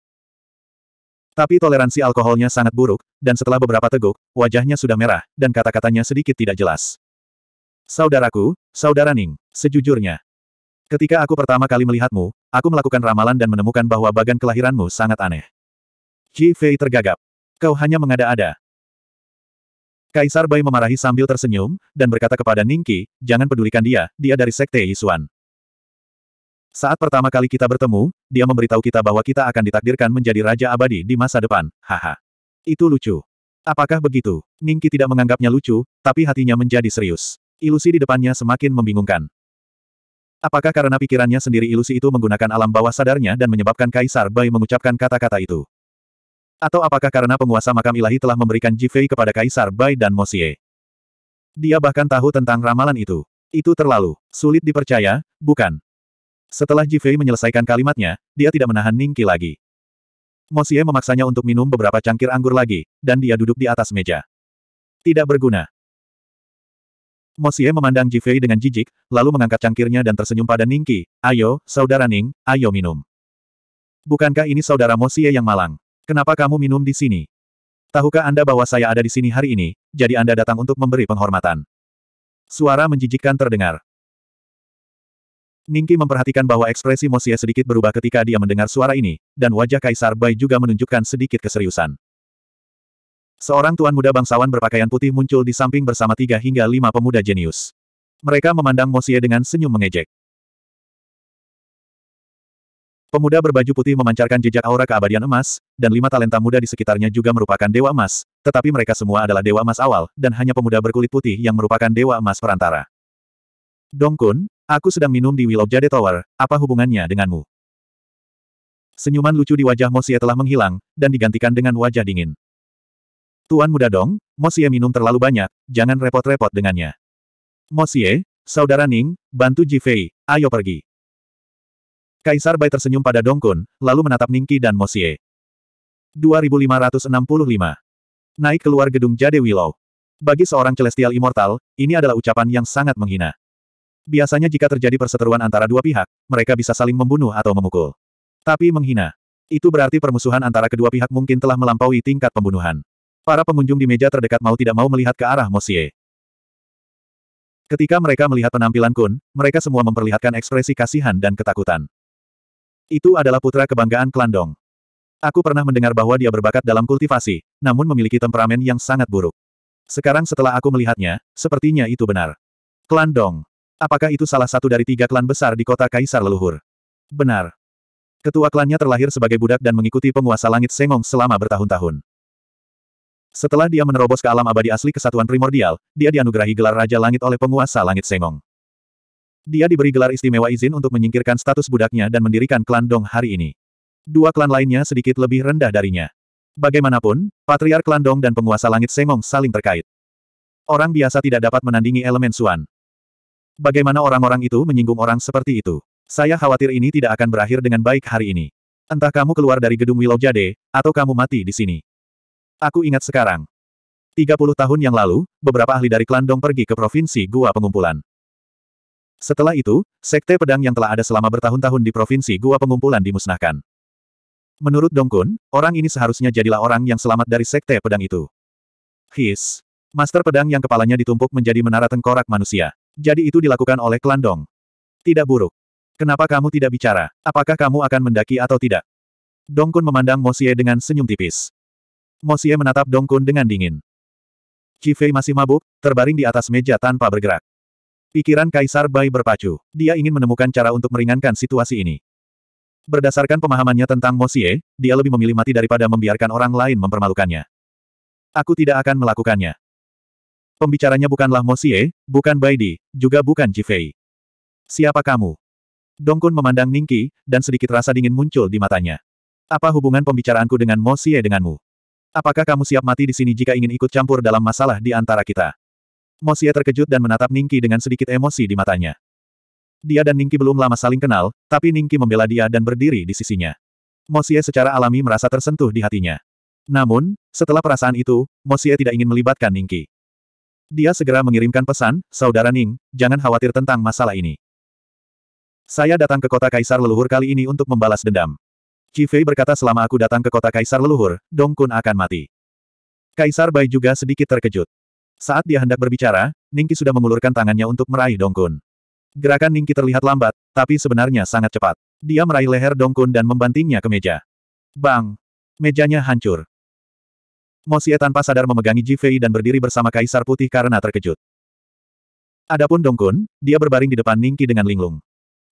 Tapi toleransi alkoholnya sangat buruk, dan setelah beberapa teguk, wajahnya sudah merah, dan kata-katanya sedikit tidak jelas. Saudaraku, Saudara Ning, sejujurnya. Ketika aku pertama kali melihatmu, aku melakukan ramalan dan menemukan bahwa bagan kelahiranmu sangat aneh. Ji tergagap. Kau hanya mengada-ada, Kaisar Bai memarahi sambil tersenyum, dan berkata kepada Ningki, jangan pedulikan dia, dia dari Sekte Yisuan. Saat pertama kali kita bertemu, dia memberitahu kita bahwa kita akan ditakdirkan menjadi Raja Abadi di masa depan, haha. Itu lucu. Apakah begitu? Ningki tidak menganggapnya lucu, tapi hatinya menjadi serius. Ilusi di depannya semakin membingungkan. Apakah karena pikirannya sendiri ilusi itu menggunakan alam bawah sadarnya dan menyebabkan Kaisar Bai mengucapkan kata-kata itu? Atau apakah karena penguasa makam ilahi telah memberikan Jifei kepada Kaisar Bai dan Mosie? Dia bahkan tahu tentang ramalan itu. Itu terlalu sulit dipercaya, bukan? Setelah Jifei menyelesaikan kalimatnya, dia tidak menahan Ningki lagi. Mosie memaksanya untuk minum beberapa cangkir anggur lagi, dan dia duduk di atas meja. Tidak berguna. Mosie memandang Jifei dengan jijik, lalu mengangkat cangkirnya dan tersenyum pada Ningki. Ayo, saudara Ning, ayo minum. Bukankah ini saudara Mosie yang malang? Kenapa kamu minum di sini? Tahukah Anda bahwa saya ada di sini hari ini, jadi Anda datang untuk memberi penghormatan. Suara menjijikkan terdengar. Ningki memperhatikan bahwa ekspresi Mosia sedikit berubah ketika dia mendengar suara ini, dan wajah Kaisar Bai juga menunjukkan sedikit keseriusan. Seorang tuan muda bangsawan berpakaian putih muncul di samping bersama tiga hingga lima pemuda jenius. Mereka memandang Mosia dengan senyum mengejek. Pemuda berbaju putih memancarkan jejak aura keabadian emas, dan lima talenta muda di sekitarnya juga merupakan dewa emas, tetapi mereka semua adalah dewa emas awal, dan hanya pemuda berkulit putih yang merupakan dewa emas perantara. Dongkun, aku sedang minum di Willow Jade Tower, apa hubungannya denganmu? Senyuman lucu di wajah Mosie telah menghilang, dan digantikan dengan wajah dingin. Tuan muda dong, Mosie minum terlalu banyak, jangan repot-repot dengannya. Mosie, Saudara Ning, bantu Jifei, ayo pergi. Kaisar Bai tersenyum pada Dongkun, lalu menatap Ningki dan Mosie. 2565 Naik keluar gedung Jade Willow. Bagi seorang Celestial Immortal, ini adalah ucapan yang sangat menghina. Biasanya jika terjadi perseteruan antara dua pihak, mereka bisa saling membunuh atau memukul. Tapi menghina. Itu berarti permusuhan antara kedua pihak mungkin telah melampaui tingkat pembunuhan. Para pengunjung di meja terdekat mau tidak mau melihat ke arah Mosie. Ketika mereka melihat penampilan Kun, mereka semua memperlihatkan ekspresi kasihan dan ketakutan. Itu adalah putra kebanggaan klan Dong. Aku pernah mendengar bahwa dia berbakat dalam kultivasi, namun memiliki temperamen yang sangat buruk. Sekarang setelah aku melihatnya, sepertinya itu benar. Klan Dong. Apakah itu salah satu dari tiga klan besar di kota Kaisar Leluhur? Benar. Ketua klannya terlahir sebagai budak dan mengikuti penguasa langit Sengong selama bertahun-tahun. Setelah dia menerobos ke alam abadi asli kesatuan primordial, dia dianugerahi gelar Raja Langit oleh penguasa Langit Sengong. Dia diberi gelar istimewa izin untuk menyingkirkan status budaknya dan mendirikan klan Dong hari ini. Dua klan lainnya sedikit lebih rendah darinya. Bagaimanapun, patriar klan Dong dan penguasa langit Sengong saling terkait. Orang biasa tidak dapat menandingi elemen Suan. Bagaimana orang-orang itu menyinggung orang seperti itu? Saya khawatir ini tidak akan berakhir dengan baik hari ini. Entah kamu keluar dari gedung Willow Jade, atau kamu mati di sini. Aku ingat sekarang. 30 tahun yang lalu, beberapa ahli dari klan Dong pergi ke provinsi Gua Pengumpulan. Setelah itu, sekte pedang yang telah ada selama bertahun-tahun di provinsi Gua Pengumpulan dimusnahkan. Menurut Dongkun, orang ini seharusnya jadilah orang yang selamat dari sekte pedang itu. His. Master pedang yang kepalanya ditumpuk menjadi menara tengkorak manusia. Jadi itu dilakukan oleh klan Dong. Tidak buruk. Kenapa kamu tidak bicara? Apakah kamu akan mendaki atau tidak? Dongkun memandang Mosie dengan senyum tipis. Mosie menatap Dongkun dengan dingin. Kifei masih mabuk, terbaring di atas meja tanpa bergerak. Pikiran Kaisar Bai berpacu. Dia ingin menemukan cara untuk meringankan situasi ini. Berdasarkan pemahamannya tentang Mosie, dia lebih memilih mati daripada membiarkan orang lain mempermalukannya. Aku tidak akan melakukannya. Pembicaranya bukanlah Mosie, bukan Baidi, juga bukan Jifei. Siapa kamu? Dongkun memandang Ningki, dan sedikit rasa dingin muncul di matanya. Apa hubungan pembicaraanku dengan Mosie denganmu? Apakah kamu siap mati di sini jika ingin ikut campur dalam masalah di antara kita? Mosie terkejut dan menatap Ningki dengan sedikit emosi di matanya. Dia dan Ningki belum lama saling kenal, tapi Ningki membela dia dan berdiri di sisinya. Mosie secara alami merasa tersentuh di hatinya. Namun, setelah perasaan itu, Mosie tidak ingin melibatkan Ningki. Dia segera mengirimkan pesan, Saudara Ning, jangan khawatir tentang masalah ini. Saya datang ke kota Kaisar Leluhur kali ini untuk membalas dendam. Kifei berkata selama aku datang ke kota Kaisar Leluhur, Dongkun akan mati. Kaisar Bai juga sedikit terkejut. Saat dia hendak berbicara, Ningki sudah mengulurkan tangannya untuk meraih Dongkun. Gerakan Ningki terlihat lambat, tapi sebenarnya sangat cepat. Dia meraih leher Dongkun dan membantingnya ke meja. Bang! Mejanya hancur. Mosie tanpa sadar memegangi Jifei dan berdiri bersama Kaisar Putih karena terkejut. Adapun Dongkun, dia berbaring di depan Ningki dengan linglung.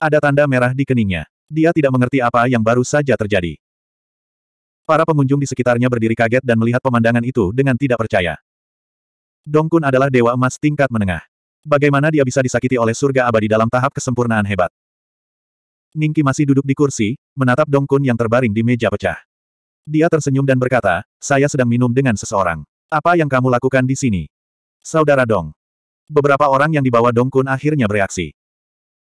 Ada tanda merah di keningnya. Dia tidak mengerti apa yang baru saja terjadi. Para pengunjung di sekitarnya berdiri kaget dan melihat pemandangan itu dengan tidak percaya. Dongkun adalah dewa emas tingkat menengah. Bagaimana dia bisa disakiti oleh surga abadi dalam tahap kesempurnaan hebat? Ningki masih duduk di kursi, menatap Dongkun yang terbaring di meja pecah. Dia tersenyum dan berkata, saya sedang minum dengan seseorang. Apa yang kamu lakukan di sini? Saudara Dong. Beberapa orang yang dibawa Dongkun akhirnya bereaksi.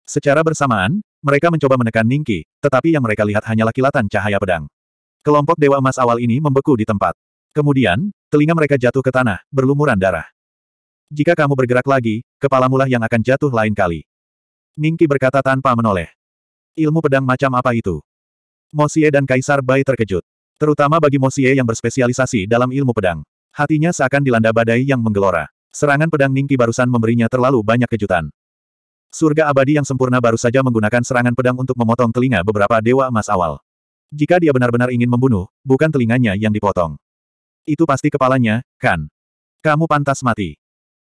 Secara bersamaan, mereka mencoba menekan Ningki, tetapi yang mereka lihat hanyalah kilatan cahaya pedang. Kelompok Dewa Emas awal ini membeku di tempat. Kemudian, telinga mereka jatuh ke tanah, berlumuran darah. Jika kamu bergerak lagi, kepalamulah yang akan jatuh lain kali. Ningki berkata tanpa menoleh. Ilmu pedang macam apa itu? Mosie dan Kaisar Bai terkejut. Terutama bagi Mosie yang berspesialisasi dalam ilmu pedang. Hatinya seakan dilanda badai yang menggelora. Serangan pedang Ningki barusan memberinya terlalu banyak kejutan. Surga abadi yang sempurna baru saja menggunakan serangan pedang untuk memotong telinga beberapa dewa emas awal. Jika dia benar-benar ingin membunuh, bukan telinganya yang dipotong. Itu pasti kepalanya, kan? Kamu pantas mati.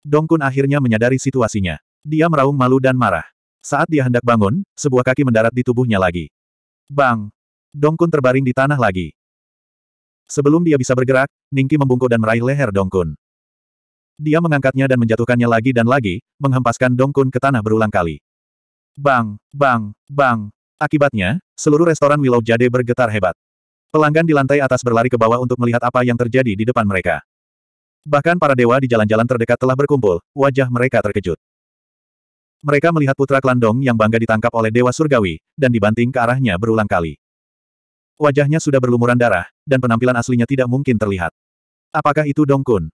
Dongkun akhirnya menyadari situasinya. Dia meraung malu dan marah. Saat dia hendak bangun, sebuah kaki mendarat di tubuhnya lagi. Bang! Dongkun terbaring di tanah lagi. Sebelum dia bisa bergerak, Ningki membungkuk dan meraih leher Dongkun. Dia mengangkatnya dan menjatuhkannya lagi dan lagi, menghempaskan Dongkun ke tanah berulang kali. Bang! Bang! Bang! Akibatnya, seluruh restoran Willow Jade bergetar hebat. Pelanggan di lantai atas berlari ke bawah untuk melihat apa yang terjadi di depan mereka. Bahkan para dewa di jalan-jalan terdekat telah berkumpul, wajah mereka terkejut. Mereka melihat putra Klandong yang bangga ditangkap oleh Dewa Surgawi, dan dibanting ke arahnya berulang kali. Wajahnya sudah berlumuran darah, dan penampilan aslinya tidak mungkin terlihat. Apakah itu Dong Kun?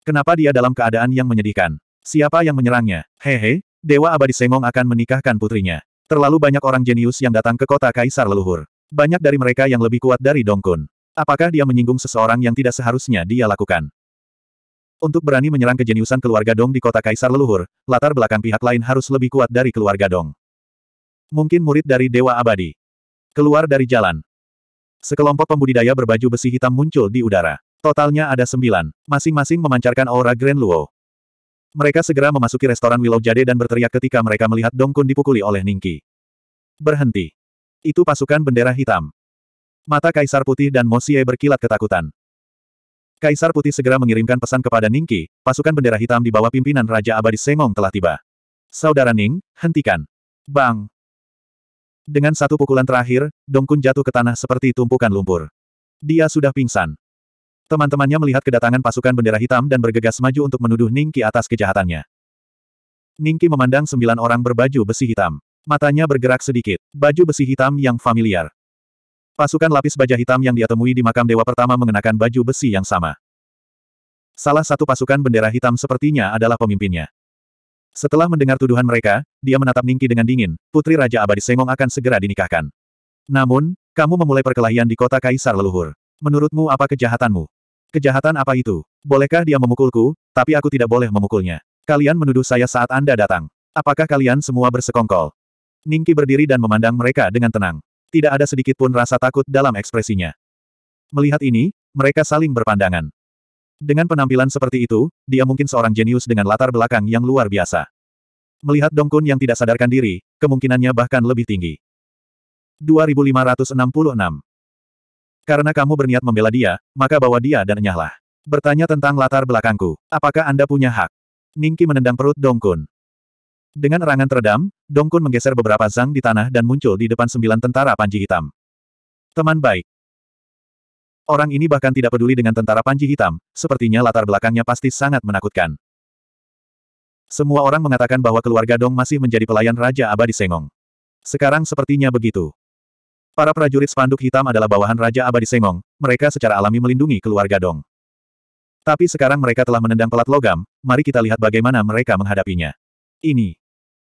Kenapa dia dalam keadaan yang menyedihkan? Siapa yang menyerangnya? Hehe, Dewa Abadi Sengong akan menikahkan putrinya. Terlalu banyak orang jenius yang datang ke kota Kaisar Leluhur. Banyak dari mereka yang lebih kuat dari Dongkun. Apakah dia menyinggung seseorang yang tidak seharusnya dia lakukan? Untuk berani menyerang kejeniusan keluarga Dong di kota Kaisar Leluhur, latar belakang pihak lain harus lebih kuat dari keluarga Dong. Mungkin murid dari Dewa Abadi. Keluar dari jalan. Sekelompok pembudidaya berbaju besi hitam muncul di udara. Totalnya ada sembilan, masing-masing memancarkan aura Grand Luo. Mereka segera memasuki restoran Willow Jade dan berteriak ketika mereka melihat Dongkun dipukuli oleh Ningki. Berhenti. Itu pasukan bendera hitam. Mata Kaisar Putih dan Mosie berkilat ketakutan. Kaisar Putih segera mengirimkan pesan kepada Ningki, pasukan bendera hitam di bawah pimpinan Raja Abadi Sengong telah tiba. Saudara Ning, hentikan. Bang! Dengan satu pukulan terakhir, Dongkun jatuh ke tanah seperti tumpukan lumpur. Dia sudah pingsan. Teman-temannya melihat kedatangan pasukan bendera hitam dan bergegas maju untuk menuduh Ningki atas kejahatannya. Ningki memandang sembilan orang berbaju besi hitam. Matanya bergerak sedikit. Baju besi hitam yang familiar. Pasukan lapis baja hitam yang dia temui di makam dewa pertama mengenakan baju besi yang sama. Salah satu pasukan bendera hitam sepertinya adalah pemimpinnya. Setelah mendengar tuduhan mereka, dia menatap Ningki dengan dingin, putri Raja Abadi Sengong akan segera dinikahkan. Namun, kamu memulai perkelahian di kota Kaisar Leluhur. Menurutmu apa kejahatanmu? Kejahatan apa itu? Bolehkah dia memukulku, tapi aku tidak boleh memukulnya. Kalian menuduh saya saat Anda datang. Apakah kalian semua bersekongkol? Ningki berdiri dan memandang mereka dengan tenang. Tidak ada sedikit pun rasa takut dalam ekspresinya. Melihat ini, mereka saling berpandangan. Dengan penampilan seperti itu, dia mungkin seorang jenius dengan latar belakang yang luar biasa. Melihat Dongkun yang tidak sadarkan diri, kemungkinannya bahkan lebih tinggi. 2566 Karena kamu berniat membela dia, maka bawa dia dan enyahlah. Bertanya tentang latar belakangku, apakah Anda punya hak? Ningki menendang perut Dongkun. Dengan erangan teredam, Dong Kun menggeser beberapa zang di tanah dan muncul di depan sembilan tentara Panji Hitam. Teman baik. Orang ini bahkan tidak peduli dengan tentara Panji Hitam, sepertinya latar belakangnya pasti sangat menakutkan. Semua orang mengatakan bahwa keluarga Dong masih menjadi pelayan Raja Abadi Sengong. Sekarang sepertinya begitu. Para prajurit spanduk hitam adalah bawahan Raja Abadi Sengong, mereka secara alami melindungi keluarga Dong. Tapi sekarang mereka telah menendang pelat logam, mari kita lihat bagaimana mereka menghadapinya. Ini.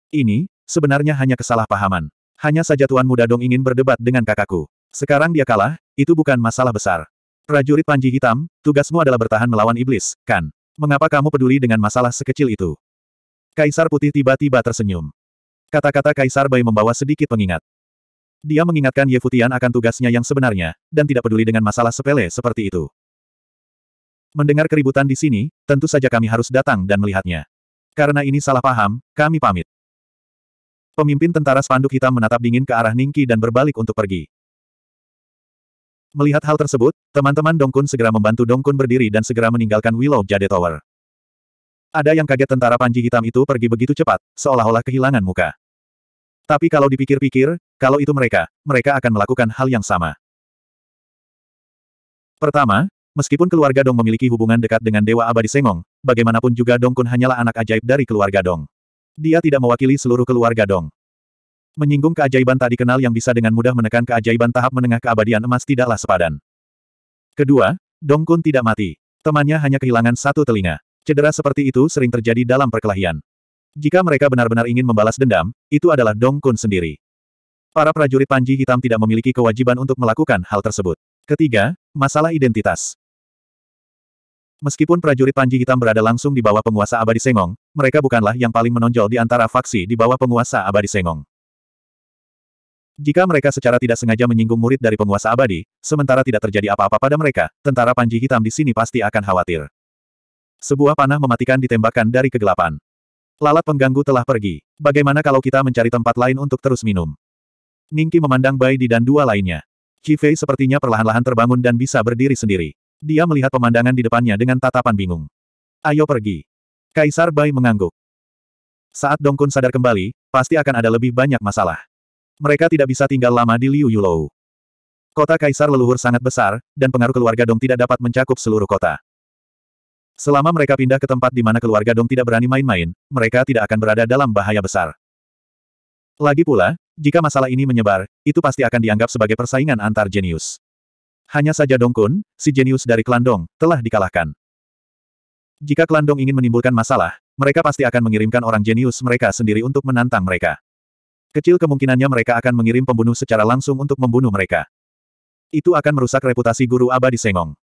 Ini, sebenarnya hanya kesalahpahaman. Hanya saja Tuan Muda Dong ingin berdebat dengan kakakku. Sekarang dia kalah, itu bukan masalah besar. Prajurit Panji Hitam, tugasmu adalah bertahan melawan iblis, kan? Mengapa kamu peduli dengan masalah sekecil itu? Kaisar Putih tiba-tiba tersenyum. Kata-kata Kaisar Bai membawa sedikit pengingat. Dia mengingatkan Ye Futi'an akan tugasnya yang sebenarnya, dan tidak peduli dengan masalah sepele seperti itu. Mendengar keributan di sini, tentu saja kami harus datang dan melihatnya. Karena ini salah paham, kami pamit. Pemimpin tentara spanduk hitam menatap dingin ke arah Ningki dan berbalik untuk pergi. Melihat hal tersebut, teman-teman Dongkun segera membantu Dongkun berdiri dan segera meninggalkan Willow Jade Tower. Ada yang kaget tentara panji hitam itu pergi begitu cepat, seolah-olah kehilangan muka. Tapi kalau dipikir-pikir, kalau itu mereka, mereka akan melakukan hal yang sama. Pertama, meskipun keluarga Dong memiliki hubungan dekat dengan Dewa Abadi Sengong, bagaimanapun juga Dongkun hanyalah anak ajaib dari keluarga Dong. Dia tidak mewakili seluruh keluarga Dong. Menyinggung keajaiban tak dikenal yang bisa dengan mudah menekan keajaiban tahap menengah keabadian emas tidaklah sepadan. Kedua, Dong Kun tidak mati. Temannya hanya kehilangan satu telinga. Cedera seperti itu sering terjadi dalam perkelahian. Jika mereka benar-benar ingin membalas dendam, itu adalah Dong Kun sendiri. Para prajurit Panji Hitam tidak memiliki kewajiban untuk melakukan hal tersebut. Ketiga, masalah identitas. Meskipun prajurit Panji Hitam berada langsung di bawah penguasa abadi Sengong, mereka bukanlah yang paling menonjol di antara faksi di bawah penguasa abadi Sengong. Jika mereka secara tidak sengaja menyinggung murid dari penguasa abadi, sementara tidak terjadi apa-apa pada mereka, tentara Panji Hitam di sini pasti akan khawatir. Sebuah panah mematikan ditembakkan dari kegelapan. Lalat pengganggu telah pergi. Bagaimana kalau kita mencari tempat lain untuk terus minum? Ningki memandang Bai Di dan dua lainnya. Kifei sepertinya perlahan-lahan terbangun dan bisa berdiri sendiri. Dia melihat pemandangan di depannya dengan tatapan bingung. Ayo pergi. Kaisar Bai mengangguk. Saat Dongkun sadar kembali, pasti akan ada lebih banyak masalah. Mereka tidak bisa tinggal lama di Liu Yulou. Kota Kaisar Leluhur sangat besar, dan pengaruh keluarga Dong tidak dapat mencakup seluruh kota. Selama mereka pindah ke tempat di mana keluarga Dong tidak berani main-main, mereka tidak akan berada dalam bahaya besar. Lagi pula, jika masalah ini menyebar, itu pasti akan dianggap sebagai persaingan antar jenius. Hanya saja Dongkun, si jenius dari klan Dong, telah dikalahkan. Jika klan Dong ingin menimbulkan masalah, mereka pasti akan mengirimkan orang jenius mereka sendiri untuk menantang mereka. Kecil kemungkinannya mereka akan mengirim pembunuh secara langsung untuk membunuh mereka. Itu akan merusak reputasi guru abadi Sengong.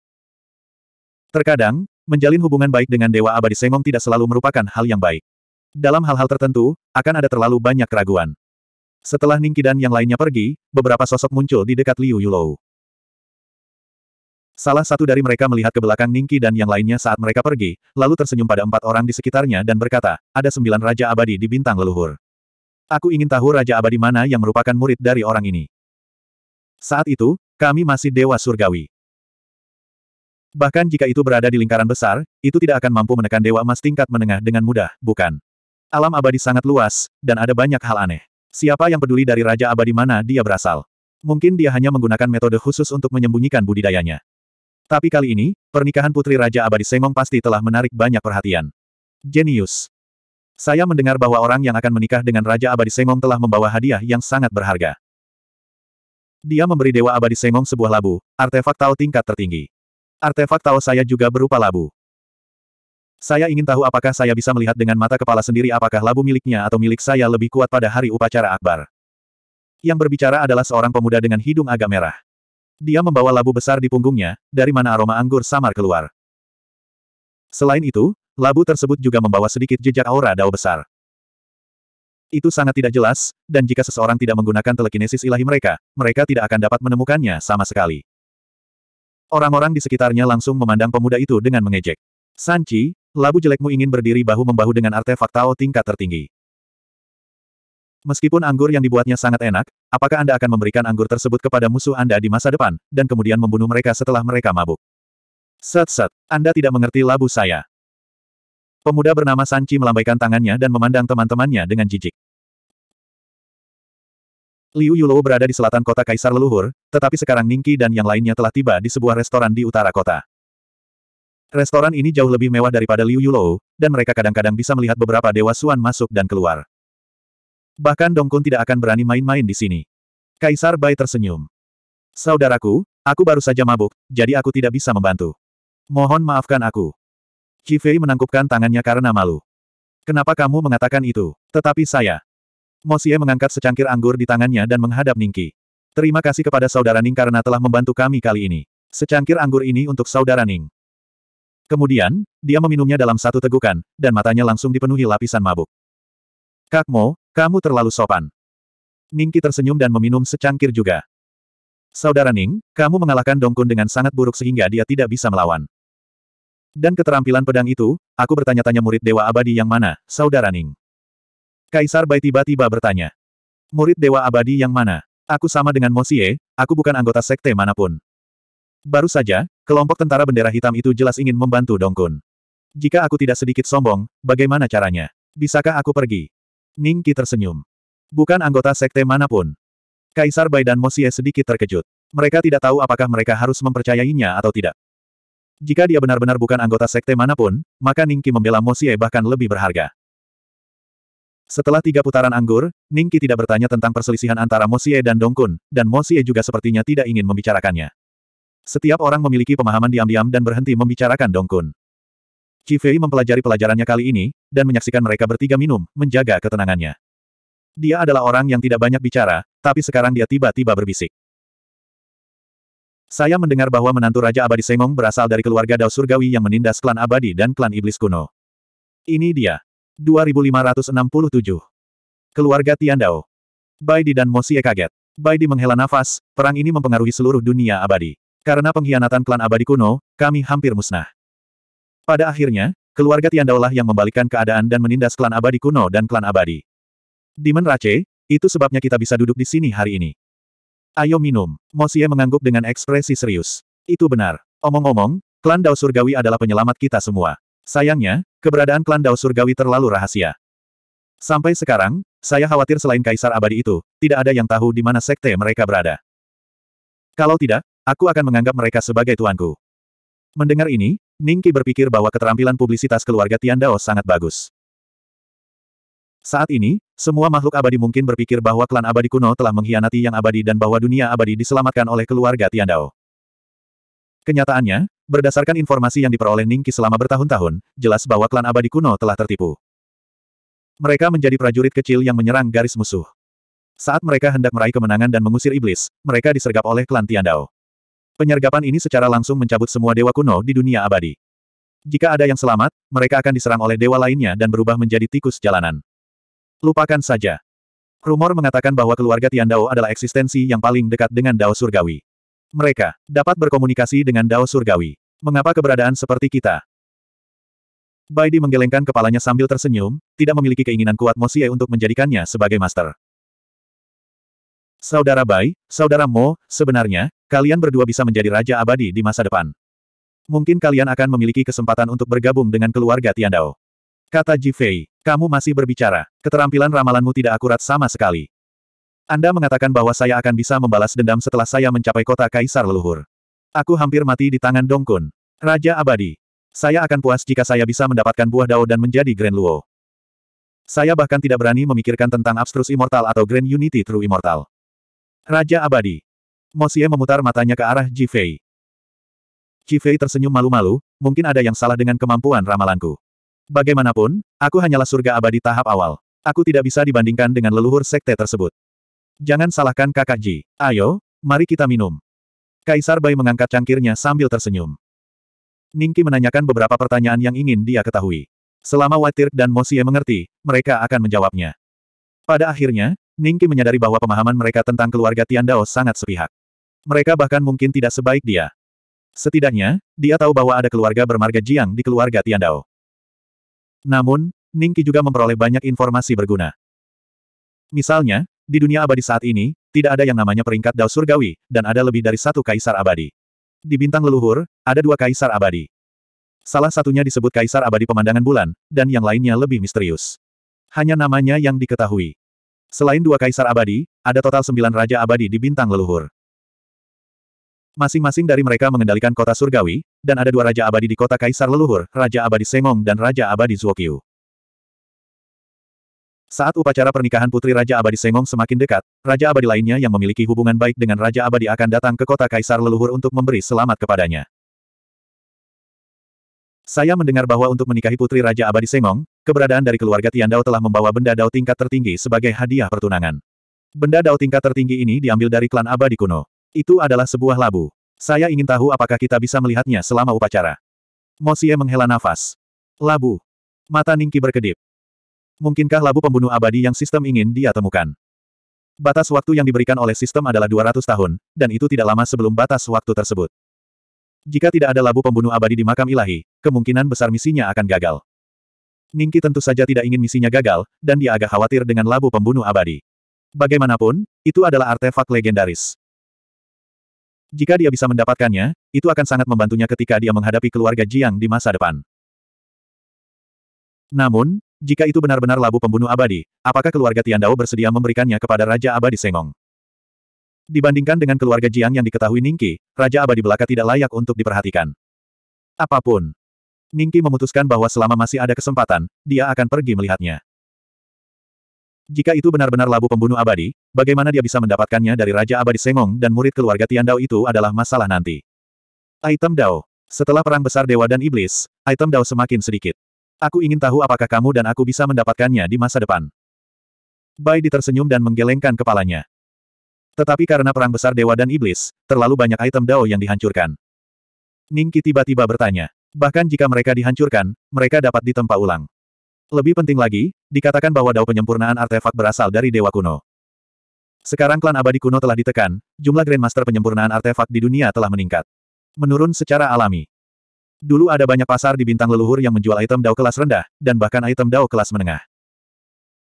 Terkadang, menjalin hubungan baik dengan Dewa Abadi Sengong tidak selalu merupakan hal yang baik. Dalam hal-hal tertentu, akan ada terlalu banyak keraguan. Setelah Ningki dan yang lainnya pergi, beberapa sosok muncul di dekat Liu Yulou. Salah satu dari mereka melihat ke belakang Ningki dan yang lainnya saat mereka pergi, lalu tersenyum pada empat orang di sekitarnya dan berkata, ada sembilan Raja Abadi di bintang leluhur. Aku ingin tahu Raja Abadi mana yang merupakan murid dari orang ini. Saat itu, kami masih Dewa Surgawi. Bahkan jika itu berada di lingkaran besar, itu tidak akan mampu menekan Dewa Emas tingkat menengah dengan mudah, bukan? Alam abadi sangat luas, dan ada banyak hal aneh. Siapa yang peduli dari Raja Abadi mana dia berasal? Mungkin dia hanya menggunakan metode khusus untuk menyembunyikan budidayanya. Tapi kali ini, pernikahan putri Raja Abadi Sengong pasti telah menarik banyak perhatian. Genius. Saya mendengar bahwa orang yang akan menikah dengan Raja Abadi Sengong telah membawa hadiah yang sangat berharga. Dia memberi Dewa Abadi Sengong sebuah labu, artefak Tao tingkat tertinggi. Artefak Tao saya juga berupa labu. Saya ingin tahu apakah saya bisa melihat dengan mata kepala sendiri apakah labu miliknya atau milik saya lebih kuat pada hari upacara akbar. Yang berbicara adalah seorang pemuda dengan hidung agak merah. Dia membawa labu besar di punggungnya, dari mana aroma anggur samar keluar. Selain itu, labu tersebut juga membawa sedikit jejak aura dao besar. Itu sangat tidak jelas, dan jika seseorang tidak menggunakan telekinesis ilahi mereka, mereka tidak akan dapat menemukannya sama sekali. Orang-orang di sekitarnya langsung memandang pemuda itu dengan mengejek. Sanchi, labu jelekmu ingin berdiri bahu-membahu dengan artefak Tao tingkat tertinggi. Meskipun anggur yang dibuatnya sangat enak, apakah Anda akan memberikan anggur tersebut kepada musuh Anda di masa depan, dan kemudian membunuh mereka setelah mereka mabuk? Sat, sat, Anda tidak mengerti labu saya. Pemuda bernama Sanchi melambaikan tangannya dan memandang teman-temannya dengan jijik. Liu Yuluo berada di selatan kota Kaisar Leluhur, tetapi sekarang Ningki dan yang lainnya telah tiba di sebuah restoran di utara kota. Restoran ini jauh lebih mewah daripada Liu Yuluo, dan mereka kadang-kadang bisa melihat beberapa dewa Suan masuk dan keluar. Bahkan Dongkun tidak akan berani main-main di sini. Kaisar Bai tersenyum. Saudaraku, aku baru saja mabuk, jadi aku tidak bisa membantu. Mohon maafkan aku. Qi menangkupkan tangannya karena malu. Kenapa kamu mengatakan itu? Tetapi saya. Mosie mengangkat secangkir anggur di tangannya dan menghadap Ningki. Terima kasih kepada saudara Ning karena telah membantu kami kali ini. Secangkir anggur ini untuk saudara Ning. Kemudian, dia meminumnya dalam satu tegukan, dan matanya langsung dipenuhi lapisan mabuk. Kak Mo, kamu terlalu sopan. Ningki tersenyum dan meminum secangkir juga. Saudara Ning, kamu mengalahkan Dongkun dengan sangat buruk sehingga dia tidak bisa melawan. Dan keterampilan pedang itu, aku bertanya-tanya murid Dewa Abadi yang mana, Saudara Ning. Kaisar Bai tiba-tiba bertanya. Murid Dewa Abadi yang mana? Aku sama dengan Mosie, aku bukan anggota sekte manapun. Baru saja, kelompok tentara bendera hitam itu jelas ingin membantu Dongkun. Jika aku tidak sedikit sombong, bagaimana caranya? Bisakah aku pergi? Ning Qi tersenyum. Bukan anggota sekte manapun. Kaisar Bai dan Mosie sedikit terkejut. Mereka tidak tahu apakah mereka harus mempercayainya atau tidak. Jika dia benar-benar bukan anggota sekte manapun, maka Ningki membela Mosie bahkan lebih berharga. Setelah tiga putaran anggur, Ningki tidak bertanya tentang perselisihan antara Mosie dan Dongkun, dan Mosie juga sepertinya tidak ingin membicarakannya. Setiap orang memiliki pemahaman diam-diam dan berhenti membicarakan Dongkun. Qi Fei mempelajari pelajarannya kali ini, dan menyaksikan mereka bertiga minum, menjaga ketenangannya. Dia adalah orang yang tidak banyak bicara, tapi sekarang dia tiba-tiba berbisik. Saya mendengar bahwa menantu Raja Abadi Sengong berasal dari keluarga Dao Surgawi yang menindas klan Abadi dan klan Iblis Kuno. Ini dia. 2567. Keluarga Tian Dao. Baidi dan Mosie kaget. Baidi menghela nafas, perang ini mempengaruhi seluruh dunia abadi. Karena pengkhianatan klan abadi kuno, kami hampir musnah. Pada akhirnya, keluarga Tiandaulah yang membalikkan keadaan dan menindas klan abadi kuno dan klan abadi. Demon Rache, itu sebabnya kita bisa duduk di sini hari ini. Ayo minum. Mosie mengangguk dengan ekspresi serius. Itu benar. Omong-omong, klan Dao Surgawi adalah penyelamat kita semua. Sayangnya, keberadaan klan Dao Surgawi terlalu rahasia. Sampai sekarang, saya khawatir selain Kaisar Abadi itu, tidak ada yang tahu di mana sekte mereka berada. Kalau tidak, aku akan menganggap mereka sebagai tuanku. Mendengar ini, Ningki berpikir bahwa keterampilan publisitas keluarga Tian Dao sangat bagus. Saat ini, semua makhluk abadi mungkin berpikir bahwa klan abadi kuno telah mengkhianati yang abadi dan bahwa dunia abadi diselamatkan oleh keluarga Tian Dao. Kenyataannya, berdasarkan informasi yang diperoleh Ningki selama bertahun-tahun, jelas bahwa klan abadi kuno telah tertipu. Mereka menjadi prajurit kecil yang menyerang garis musuh. Saat mereka hendak meraih kemenangan dan mengusir iblis, mereka disergap oleh klan Tian Dao. Penyergapan ini secara langsung mencabut semua dewa kuno di dunia abadi. Jika ada yang selamat, mereka akan diserang oleh dewa lainnya dan berubah menjadi tikus jalanan. Lupakan saja. Rumor mengatakan bahwa keluarga Tian Dao adalah eksistensi yang paling dekat dengan Dao Surgawi. Mereka dapat berkomunikasi dengan Dao Surgawi. Mengapa keberadaan seperti kita? Baidi menggelengkan kepalanya sambil tersenyum, tidak memiliki keinginan kuat Mosie untuk menjadikannya sebagai master. Saudara Bai, Saudara Mo, sebenarnya, kalian berdua bisa menjadi Raja Abadi di masa depan. Mungkin kalian akan memiliki kesempatan untuk bergabung dengan keluarga Tian Dao. Kata Ji Fei, kamu masih berbicara. Keterampilan ramalanmu tidak akurat sama sekali. Anda mengatakan bahwa saya akan bisa membalas dendam setelah saya mencapai kota Kaisar Leluhur. Aku hampir mati di tangan Dong Kun. Raja Abadi. Saya akan puas jika saya bisa mendapatkan buah dao dan menjadi Grand Luo. Saya bahkan tidak berani memikirkan tentang Abstrus Immortal atau Grand Unity True Immortal. Raja Abadi. Mosie memutar matanya ke arah Jifei. Jifei tersenyum malu-malu, mungkin ada yang salah dengan kemampuan ramalanku. Bagaimanapun, aku hanyalah surga abadi tahap awal. Aku tidak bisa dibandingkan dengan leluhur sekte tersebut. Jangan salahkan kakak Ji. Ayo, mari kita minum. Kaisar Bai mengangkat cangkirnya sambil tersenyum. Ningki menanyakan beberapa pertanyaan yang ingin dia ketahui. Selama Watir dan Mosie mengerti, mereka akan menjawabnya. Pada akhirnya, Ningki menyadari bahwa pemahaman mereka tentang keluarga Tian Dao sangat sepihak. Mereka bahkan mungkin tidak sebaik dia. Setidaknya, dia tahu bahwa ada keluarga bermarga Jiang di keluarga Tian Dao. Namun, Ningki juga memperoleh banyak informasi berguna. Misalnya, di dunia abadi saat ini, tidak ada yang namanya peringkat Dao Surgawi, dan ada lebih dari satu kaisar abadi. Di bintang leluhur, ada dua kaisar abadi. Salah satunya disebut kaisar abadi pemandangan bulan, dan yang lainnya lebih misterius. Hanya namanya yang diketahui. Selain dua kaisar abadi, ada total sembilan raja abadi di bintang leluhur. Masing-masing dari mereka mengendalikan kota surgawi, dan ada dua raja abadi di kota kaisar leluhur, Raja Abadi Sengong dan Raja Abadi Zuokyu. Saat upacara pernikahan putri Raja Abadi Sengong semakin dekat, Raja Abadi lainnya yang memiliki hubungan baik dengan Raja Abadi akan datang ke kota kaisar leluhur untuk memberi selamat kepadanya. Saya mendengar bahwa untuk menikahi putri Raja Abadi Sengong, keberadaan dari keluarga Tian Dao telah membawa benda Dao tingkat tertinggi sebagai hadiah pertunangan. Benda Dao tingkat tertinggi ini diambil dari klan Abadi kuno. Itu adalah sebuah labu. Saya ingin tahu apakah kita bisa melihatnya selama upacara. Mosie menghela nafas. Labu. Mata Ningki berkedip. Mungkinkah labu pembunuh abadi yang sistem ingin dia temukan? Batas waktu yang diberikan oleh sistem adalah 200 tahun, dan itu tidak lama sebelum batas waktu tersebut. Jika tidak ada labu pembunuh abadi di makam ilahi, kemungkinan besar misinya akan gagal. Ningki tentu saja tidak ingin misinya gagal, dan dia agak khawatir dengan labu pembunuh abadi. Bagaimanapun, itu adalah artefak legendaris. Jika dia bisa mendapatkannya, itu akan sangat membantunya ketika dia menghadapi keluarga Jiang di masa depan. Namun, jika itu benar-benar labu pembunuh abadi, apakah keluarga Tian Dao bersedia memberikannya kepada Raja Abadi Sengong? Dibandingkan dengan keluarga Jiang yang diketahui Ningki, Raja Abadi Belaka tidak layak untuk diperhatikan. Apapun. Ningki memutuskan bahwa selama masih ada kesempatan, dia akan pergi melihatnya. Jika itu benar-benar labu pembunuh abadi, bagaimana dia bisa mendapatkannya dari Raja Abadi Sengong dan murid keluarga Tian Dao itu adalah masalah nanti. Item Dao. Setelah perang besar Dewa dan Iblis, item Dao semakin sedikit. Aku ingin tahu apakah kamu dan aku bisa mendapatkannya di masa depan. Bai tersenyum dan menggelengkan kepalanya. Tetapi karena perang besar dewa dan iblis, terlalu banyak item Dao yang dihancurkan. Ningki tiba-tiba bertanya. Bahkan jika mereka dihancurkan, mereka dapat ditempa ulang. Lebih penting lagi, dikatakan bahwa Dao penyempurnaan artefak berasal dari Dewa Kuno. Sekarang klan abadi kuno telah ditekan, jumlah Grandmaster penyempurnaan artefak di dunia telah meningkat. Menurun secara alami. Dulu ada banyak pasar di bintang leluhur yang menjual item Dao kelas rendah, dan bahkan item Dao kelas menengah.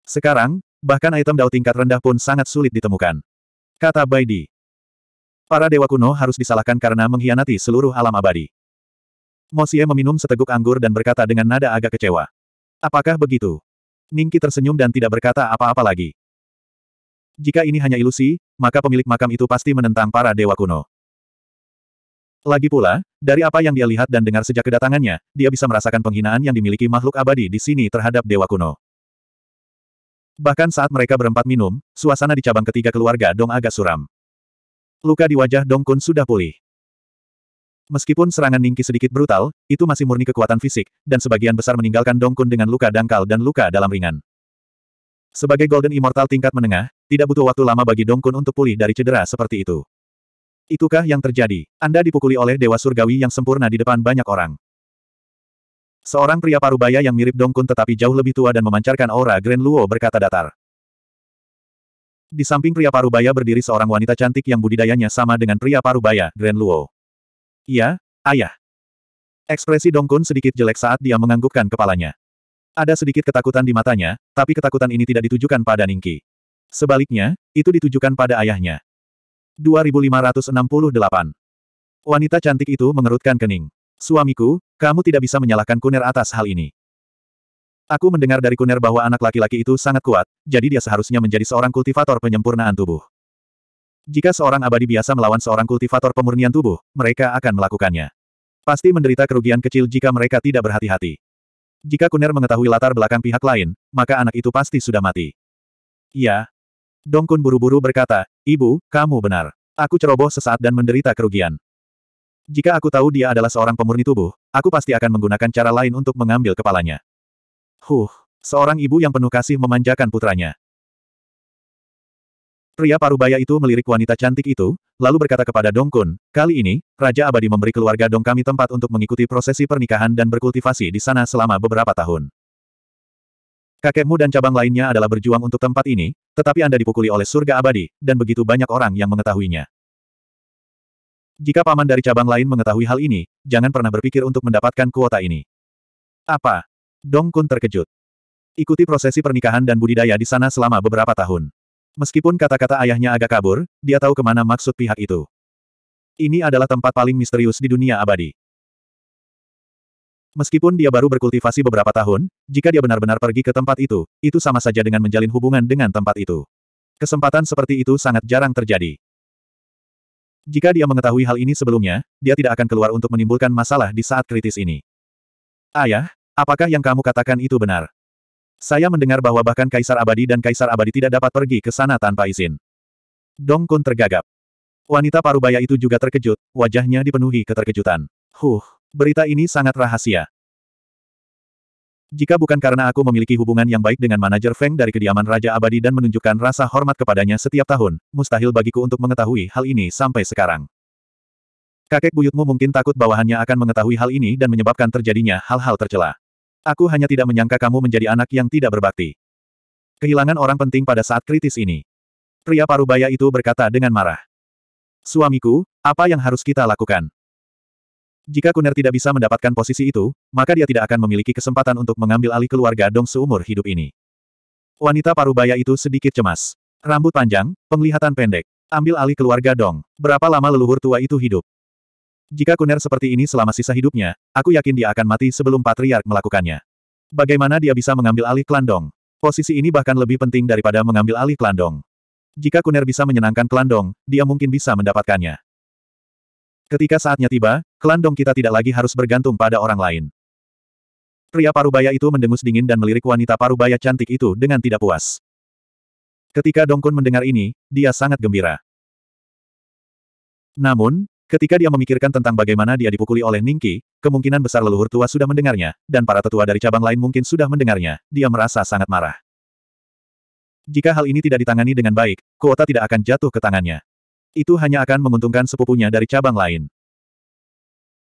Sekarang, bahkan item Dao tingkat rendah pun sangat sulit ditemukan kata Baidi. Para dewa kuno harus disalahkan karena mengkhianati seluruh alam abadi. Mosie meminum seteguk anggur dan berkata dengan nada agak kecewa. Apakah begitu? Ningki tersenyum dan tidak berkata apa-apa lagi. Jika ini hanya ilusi, maka pemilik makam itu pasti menentang para dewa kuno. Lagi pula, dari apa yang dia lihat dan dengar sejak kedatangannya, dia bisa merasakan penghinaan yang dimiliki makhluk abadi di sini terhadap dewa kuno. Bahkan saat mereka berempat minum, suasana di cabang ketiga keluarga Dong agak suram. Luka di wajah Dong Kun sudah pulih. Meskipun serangan Ningki sedikit brutal, itu masih murni kekuatan fisik, dan sebagian besar meninggalkan Dong Kun dengan luka dangkal dan luka dalam ringan. Sebagai Golden Immortal tingkat menengah, tidak butuh waktu lama bagi Dong Kun untuk pulih dari cedera seperti itu. Itukah yang terjadi? Anda dipukuli oleh Dewa Surgawi yang sempurna di depan banyak orang. Seorang pria parubaya yang mirip Dongkun tetapi jauh lebih tua dan memancarkan aura Grand Luo berkata datar. Di samping pria parubaya berdiri seorang wanita cantik yang budidayanya sama dengan pria parubaya, Grand Luo. Iya, ayah. Ekspresi Dongkun sedikit jelek saat dia menganggukkan kepalanya. Ada sedikit ketakutan di matanya, tapi ketakutan ini tidak ditujukan pada Ningki. Sebaliknya, itu ditujukan pada ayahnya. 2568 Wanita cantik itu mengerutkan kening. Suamiku, kamu tidak bisa menyalahkan Kuner atas hal ini. Aku mendengar dari Kuner bahwa anak laki-laki itu sangat kuat, jadi dia seharusnya menjadi seorang kultivator penyempurnaan tubuh. Jika seorang abadi biasa melawan seorang kultivator pemurnian tubuh, mereka akan melakukannya. Pasti menderita kerugian kecil jika mereka tidak berhati-hati. Jika Kuner mengetahui latar belakang pihak lain, maka anak itu pasti sudah mati. Iya. Dongkun buru-buru berkata, Ibu, kamu benar. Aku ceroboh sesaat dan menderita kerugian. Jika aku tahu dia adalah seorang pemurni tubuh, aku pasti akan menggunakan cara lain untuk mengambil kepalanya. Huh, seorang ibu yang penuh kasih memanjakan putranya. Pria parubaya itu melirik wanita cantik itu, lalu berkata kepada Dong Kun, kali ini, Raja Abadi memberi keluarga Dong kami tempat untuk mengikuti prosesi pernikahan dan berkultivasi di sana selama beberapa tahun. Kakekmu dan cabang lainnya adalah berjuang untuk tempat ini, tetapi Anda dipukuli oleh surga abadi, dan begitu banyak orang yang mengetahuinya. Jika paman dari cabang lain mengetahui hal ini, jangan pernah berpikir untuk mendapatkan kuota ini. Apa? Dong Kun terkejut. Ikuti prosesi pernikahan dan budidaya di sana selama beberapa tahun. Meskipun kata-kata ayahnya agak kabur, dia tahu kemana maksud pihak itu. Ini adalah tempat paling misterius di dunia abadi. Meskipun dia baru berkultivasi beberapa tahun, jika dia benar-benar pergi ke tempat itu, itu sama saja dengan menjalin hubungan dengan tempat itu. Kesempatan seperti itu sangat jarang terjadi. Jika dia mengetahui hal ini sebelumnya, dia tidak akan keluar untuk menimbulkan masalah di saat kritis ini. Ayah, apakah yang kamu katakan itu benar? Saya mendengar bahwa bahkan Kaisar Abadi dan Kaisar Abadi tidak dapat pergi ke sana tanpa izin. Dong Kun tergagap. Wanita parubaya itu juga terkejut, wajahnya dipenuhi keterkejutan. Huh, berita ini sangat rahasia. Jika bukan karena aku memiliki hubungan yang baik dengan manajer Feng dari kediaman Raja Abadi dan menunjukkan rasa hormat kepadanya setiap tahun, mustahil bagiku untuk mengetahui hal ini sampai sekarang. Kakek buyutmu mungkin takut bawahannya akan mengetahui hal ini dan menyebabkan terjadinya hal-hal tercela. Aku hanya tidak menyangka kamu menjadi anak yang tidak berbakti. Kehilangan orang penting pada saat kritis ini. Pria parubaya itu berkata dengan marah. Suamiku, apa yang harus kita lakukan? Jika Kuner tidak bisa mendapatkan posisi itu, maka dia tidak akan memiliki kesempatan untuk mengambil alih keluarga Dong seumur hidup ini. Wanita parubaya itu sedikit cemas. Rambut panjang, penglihatan pendek. Ambil alih keluarga Dong. Berapa lama leluhur tua itu hidup? Jika Kuner seperti ini selama sisa hidupnya, aku yakin dia akan mati sebelum Patriark melakukannya. Bagaimana dia bisa mengambil alih klan Dong? Posisi ini bahkan lebih penting daripada mengambil alih klan Dong. Jika Kuner bisa menyenangkan klan Dong, dia mungkin bisa mendapatkannya. Ketika saatnya tiba, klan Dong kita tidak lagi harus bergantung pada orang lain. Pria parubaya itu mendengus dingin dan melirik wanita parubaya cantik itu dengan tidak puas. Ketika Dongkun mendengar ini, dia sangat gembira. Namun, ketika dia memikirkan tentang bagaimana dia dipukuli oleh Ningki, kemungkinan besar leluhur tua sudah mendengarnya, dan para tetua dari cabang lain mungkin sudah mendengarnya, dia merasa sangat marah. Jika hal ini tidak ditangani dengan baik, kuota tidak akan jatuh ke tangannya. Itu hanya akan menguntungkan sepupunya dari cabang lain.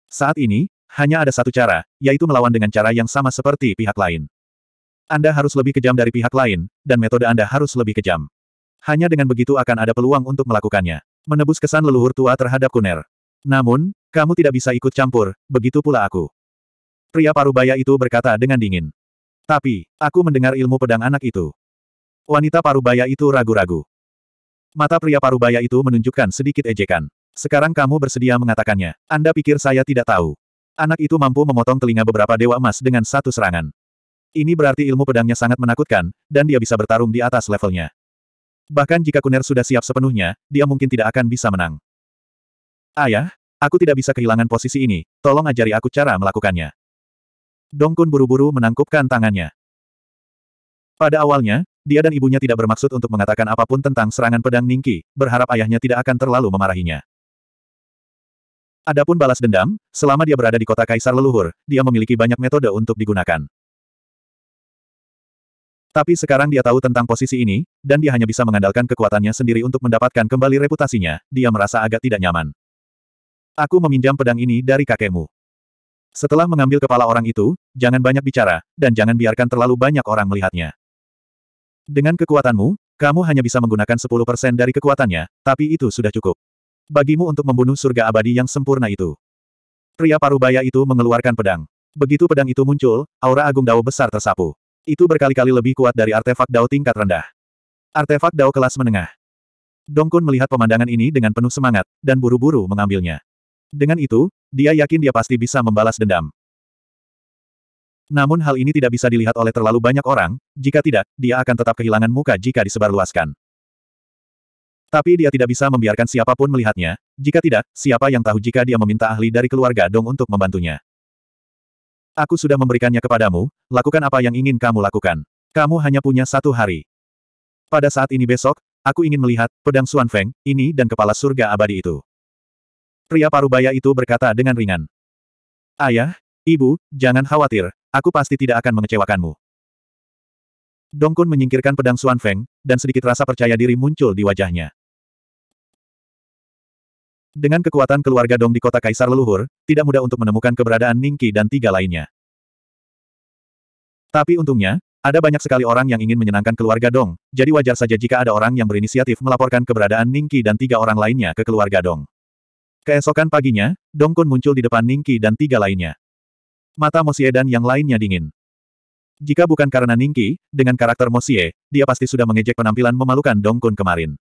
Saat ini, hanya ada satu cara, yaitu melawan dengan cara yang sama seperti pihak lain. Anda harus lebih kejam dari pihak lain, dan metode Anda harus lebih kejam. Hanya dengan begitu akan ada peluang untuk melakukannya. Menebus kesan leluhur tua terhadap Kuner. Namun, kamu tidak bisa ikut campur, begitu pula aku. Pria parubaya itu berkata dengan dingin. Tapi, aku mendengar ilmu pedang anak itu. Wanita parubaya itu ragu-ragu. Mata pria parubaya itu menunjukkan sedikit ejekan. Sekarang kamu bersedia mengatakannya. Anda pikir saya tidak tahu. Anak itu mampu memotong telinga beberapa dewa emas dengan satu serangan. Ini berarti ilmu pedangnya sangat menakutkan, dan dia bisa bertarung di atas levelnya. Bahkan jika Kuner sudah siap sepenuhnya, dia mungkin tidak akan bisa menang. Ayah, aku tidak bisa kehilangan posisi ini, tolong ajari aku cara melakukannya. Dongkun buru-buru menangkupkan tangannya. Pada awalnya, dia dan ibunya tidak bermaksud untuk mengatakan apapun tentang serangan pedang Ningki, berharap ayahnya tidak akan terlalu memarahinya. Adapun balas dendam, selama dia berada di kota Kaisar Leluhur, dia memiliki banyak metode untuk digunakan. Tapi sekarang dia tahu tentang posisi ini, dan dia hanya bisa mengandalkan kekuatannya sendiri untuk mendapatkan kembali reputasinya, dia merasa agak tidak nyaman. Aku meminjam pedang ini dari kakekmu. Setelah mengambil kepala orang itu, jangan banyak bicara, dan jangan biarkan terlalu banyak orang melihatnya. Dengan kekuatanmu, kamu hanya bisa menggunakan 10% dari kekuatannya, tapi itu sudah cukup. Bagimu untuk membunuh surga abadi yang sempurna itu. Pria parubaya itu mengeluarkan pedang. Begitu pedang itu muncul, aura agung dao besar tersapu. Itu berkali-kali lebih kuat dari artefak dao tingkat rendah. Artefak dao kelas menengah. Dongkun melihat pemandangan ini dengan penuh semangat, dan buru-buru mengambilnya. Dengan itu, dia yakin dia pasti bisa membalas dendam. Namun hal ini tidak bisa dilihat oleh terlalu banyak orang, jika tidak, dia akan tetap kehilangan muka jika disebarluaskan. Tapi dia tidak bisa membiarkan siapapun melihatnya, jika tidak, siapa yang tahu jika dia meminta ahli dari keluarga Dong untuk membantunya. Aku sudah memberikannya kepadamu, lakukan apa yang ingin kamu lakukan. Kamu hanya punya satu hari. Pada saat ini besok, aku ingin melihat pedang suan Feng, ini dan kepala surga abadi itu. Pria parubaya itu berkata dengan ringan. Ayah, ibu, jangan khawatir, Aku pasti tidak akan mengecewakanmu. Dongkun menyingkirkan pedang Xuan Feng, dan sedikit rasa percaya diri muncul di wajahnya. Dengan kekuatan keluarga Dong di kota Kaisar Leluhur, tidak mudah untuk menemukan keberadaan Ningki dan tiga lainnya. Tapi untungnya, ada banyak sekali orang yang ingin menyenangkan keluarga Dong, jadi wajar saja jika ada orang yang berinisiatif melaporkan keberadaan Ningki dan tiga orang lainnya ke keluarga Dong. Keesokan paginya, Dong Kun muncul di depan Ningki dan tiga lainnya. Mata Mosie dan yang lainnya dingin. Jika bukan karena Ningki, dengan karakter Mosie, dia pasti sudah mengejek penampilan memalukan Dongkun kemarin.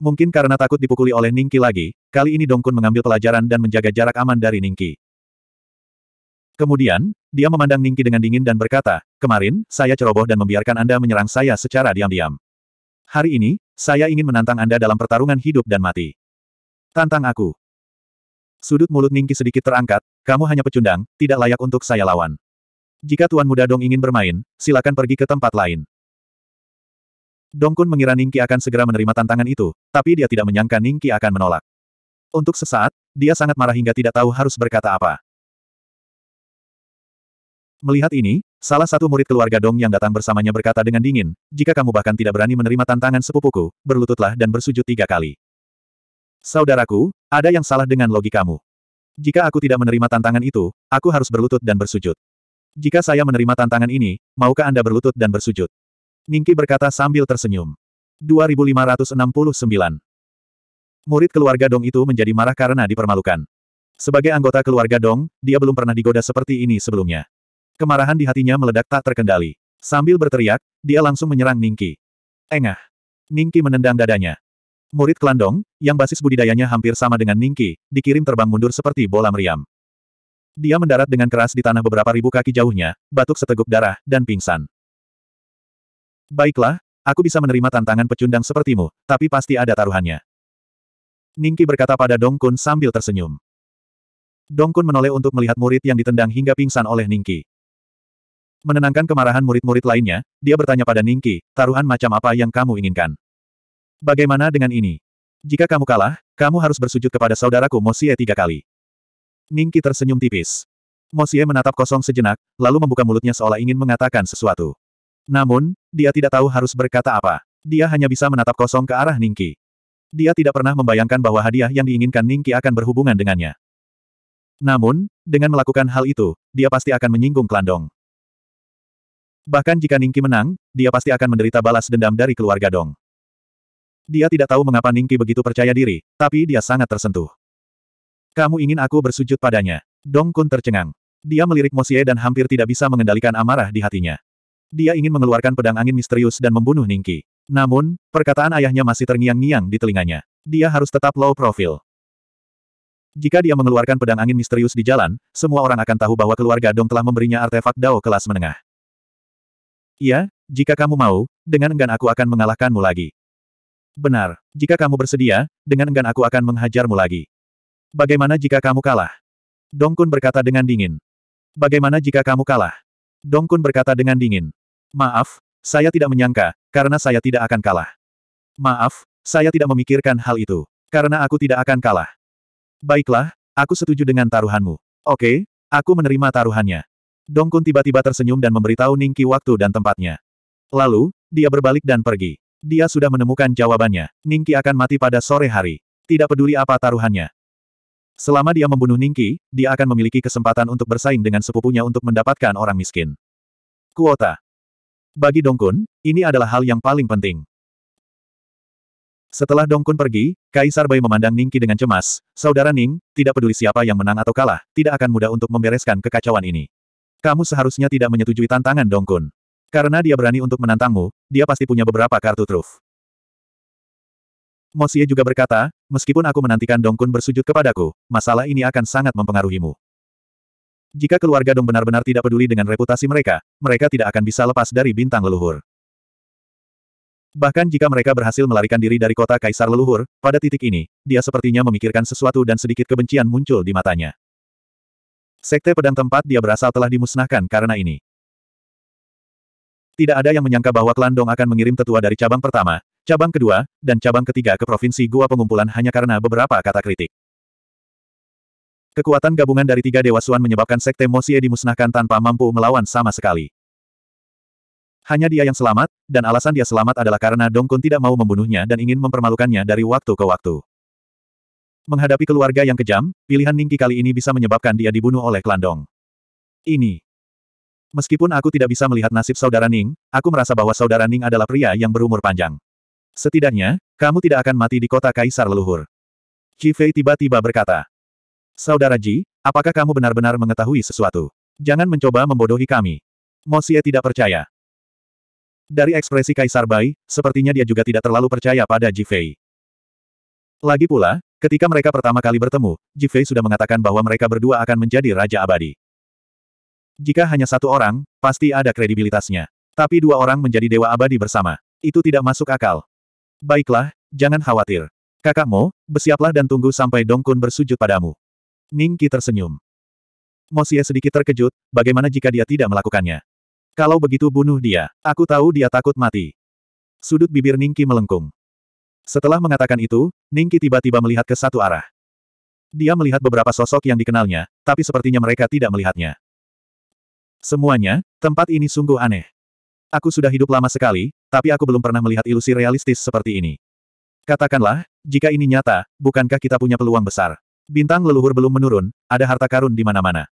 Mungkin karena takut dipukuli oleh Ningki lagi, kali ini Dongkun mengambil pelajaran dan menjaga jarak aman dari Ningki. Kemudian, dia memandang Ningki dengan dingin dan berkata, kemarin, saya ceroboh dan membiarkan Anda menyerang saya secara diam-diam. Hari ini, saya ingin menantang Anda dalam pertarungan hidup dan mati. Tantang aku. Sudut mulut Ningki sedikit terangkat, kamu hanya pecundang, tidak layak untuk saya lawan. Jika Tuan Muda Dong ingin bermain, silakan pergi ke tempat lain. Dong Kun mengira Ningki akan segera menerima tantangan itu, tapi dia tidak menyangka Ningki akan menolak. Untuk sesaat, dia sangat marah hingga tidak tahu harus berkata apa. Melihat ini, salah satu murid keluarga Dong yang datang bersamanya berkata dengan dingin, jika kamu bahkan tidak berani menerima tantangan sepupuku, berlututlah dan bersujud tiga kali. Saudaraku, ada yang salah dengan logikamu. Jika aku tidak menerima tantangan itu, aku harus berlutut dan bersujud. Jika saya menerima tantangan ini, maukah Anda berlutut dan bersujud? Ningki berkata sambil tersenyum. 2569 Murid keluarga Dong itu menjadi marah karena dipermalukan. Sebagai anggota keluarga Dong, dia belum pernah digoda seperti ini sebelumnya. Kemarahan di hatinya meledak tak terkendali. Sambil berteriak, dia langsung menyerang Ningki. Engah. Ningki menendang dadanya. Murid Klandong, yang basis budidayanya hampir sama dengan Ningki, dikirim terbang mundur seperti bola meriam. Dia mendarat dengan keras di tanah beberapa ribu kaki jauhnya, batuk seteguk darah, dan pingsan. Baiklah, aku bisa menerima tantangan pecundang sepertimu, tapi pasti ada taruhannya. Ningki berkata pada Dong Kun sambil tersenyum. Dong Kun menoleh untuk melihat murid yang ditendang hingga pingsan oleh Ningki. Menenangkan kemarahan murid-murid lainnya, dia bertanya pada Ningki, taruhan macam apa yang kamu inginkan? Bagaimana dengan ini? Jika kamu kalah, kamu harus bersujud kepada saudaraku Mosie tiga kali. Ningki tersenyum tipis. Mosie menatap kosong sejenak, lalu membuka mulutnya seolah ingin mengatakan sesuatu. Namun, dia tidak tahu harus berkata apa. Dia hanya bisa menatap kosong ke arah Ningki. Dia tidak pernah membayangkan bahwa hadiah yang diinginkan Ningki akan berhubungan dengannya. Namun, dengan melakukan hal itu, dia pasti akan menyinggung Klandong. Bahkan jika Ningki menang, dia pasti akan menderita balas dendam dari keluarga Dong. Dia tidak tahu mengapa Ningki begitu percaya diri, tapi dia sangat tersentuh. Kamu ingin aku bersujud padanya? Dong Kun tercengang. Dia melirik Mosie dan hampir tidak bisa mengendalikan amarah di hatinya. Dia ingin mengeluarkan pedang angin misterius dan membunuh Ningki. Namun, perkataan ayahnya masih terngiang-ngiang di telinganya. Dia harus tetap low profile. Jika dia mengeluarkan pedang angin misterius di jalan, semua orang akan tahu bahwa keluarga Dong telah memberinya artefak Dao kelas menengah. Iya, jika kamu mau, dengan enggan aku akan mengalahkanmu lagi. Benar, jika kamu bersedia, dengan enggan aku akan menghajarmu lagi. Bagaimana jika kamu kalah? Dong Kun berkata dengan dingin. Bagaimana jika kamu kalah? Dong Kun berkata dengan dingin. Maaf, saya tidak menyangka, karena saya tidak akan kalah. Maaf, saya tidak memikirkan hal itu, karena aku tidak akan kalah. Baiklah, aku setuju dengan taruhanmu. Oke, aku menerima taruhannya. Dong Kun tiba-tiba tersenyum dan memberitahu Ningki waktu dan tempatnya. Lalu, dia berbalik dan pergi. Dia sudah menemukan jawabannya. Ningki akan mati pada sore hari. Tidak peduli apa taruhannya. Selama dia membunuh Ningki, dia akan memiliki kesempatan untuk bersaing dengan sepupunya untuk mendapatkan orang miskin. Kuota. Bagi Dongkun, ini adalah hal yang paling penting. Setelah Dongkun pergi, Kaisar Bai memandang Ningki dengan cemas. Saudara Ning, tidak peduli siapa yang menang atau kalah, tidak akan mudah untuk membereskan kekacauan ini. Kamu seharusnya tidak menyetujui tantangan Dongkun. Karena dia berani untuk menantangmu, dia pasti punya beberapa kartu truf. Mosie juga berkata, meskipun aku menantikan Dongkun bersujud kepadaku, masalah ini akan sangat mempengaruhimu. Jika keluarga Dong benar-benar tidak peduli dengan reputasi mereka, mereka tidak akan bisa lepas dari bintang leluhur. Bahkan jika mereka berhasil melarikan diri dari kota Kaisar Leluhur, pada titik ini, dia sepertinya memikirkan sesuatu dan sedikit kebencian muncul di matanya. Sekte pedang tempat dia berasal telah dimusnahkan karena ini. Tidak ada yang menyangka bahwa klan Dong akan mengirim tetua dari cabang pertama, cabang kedua, dan cabang ketiga ke provinsi Gua Pengumpulan hanya karena beberapa kata kritik. Kekuatan gabungan dari tiga Dewa Suan menyebabkan Sekte Mosie dimusnahkan tanpa mampu melawan sama sekali. Hanya dia yang selamat, dan alasan dia selamat adalah karena Dong Kun tidak mau membunuhnya dan ingin mempermalukannya dari waktu ke waktu. Menghadapi keluarga yang kejam, pilihan Ningki kali ini bisa menyebabkan dia dibunuh oleh klan Dong. Ini Meskipun aku tidak bisa melihat nasib saudara Ning, aku merasa bahwa saudara Ning adalah pria yang berumur panjang. Setidaknya, kamu tidak akan mati di kota Kaisar Leluhur. Fei tiba-tiba berkata. Saudara Ji, apakah kamu benar-benar mengetahui sesuatu? Jangan mencoba membodohi kami. Mo Xie tidak percaya. Dari ekspresi Kaisar Bai, sepertinya dia juga tidak terlalu percaya pada Ji Fei. Lagi pula, ketika mereka pertama kali bertemu, Ji Fei sudah mengatakan bahwa mereka berdua akan menjadi Raja Abadi. Jika hanya satu orang, pasti ada kredibilitasnya. Tapi dua orang menjadi dewa abadi bersama. Itu tidak masuk akal. Baiklah, jangan khawatir. Kakakmu, bersiaplah dan tunggu sampai Dongkun bersujud padamu. Ningki tersenyum. Mosia sedikit terkejut, bagaimana jika dia tidak melakukannya? Kalau begitu bunuh dia, aku tahu dia takut mati. Sudut bibir Ningki melengkung. Setelah mengatakan itu, Ningki tiba-tiba melihat ke satu arah. Dia melihat beberapa sosok yang dikenalnya, tapi sepertinya mereka tidak melihatnya. Semuanya, tempat ini sungguh aneh. Aku sudah hidup lama sekali, tapi aku belum pernah melihat ilusi realistis seperti ini. Katakanlah, jika ini nyata, bukankah kita punya peluang besar? Bintang leluhur belum menurun, ada harta karun di mana-mana.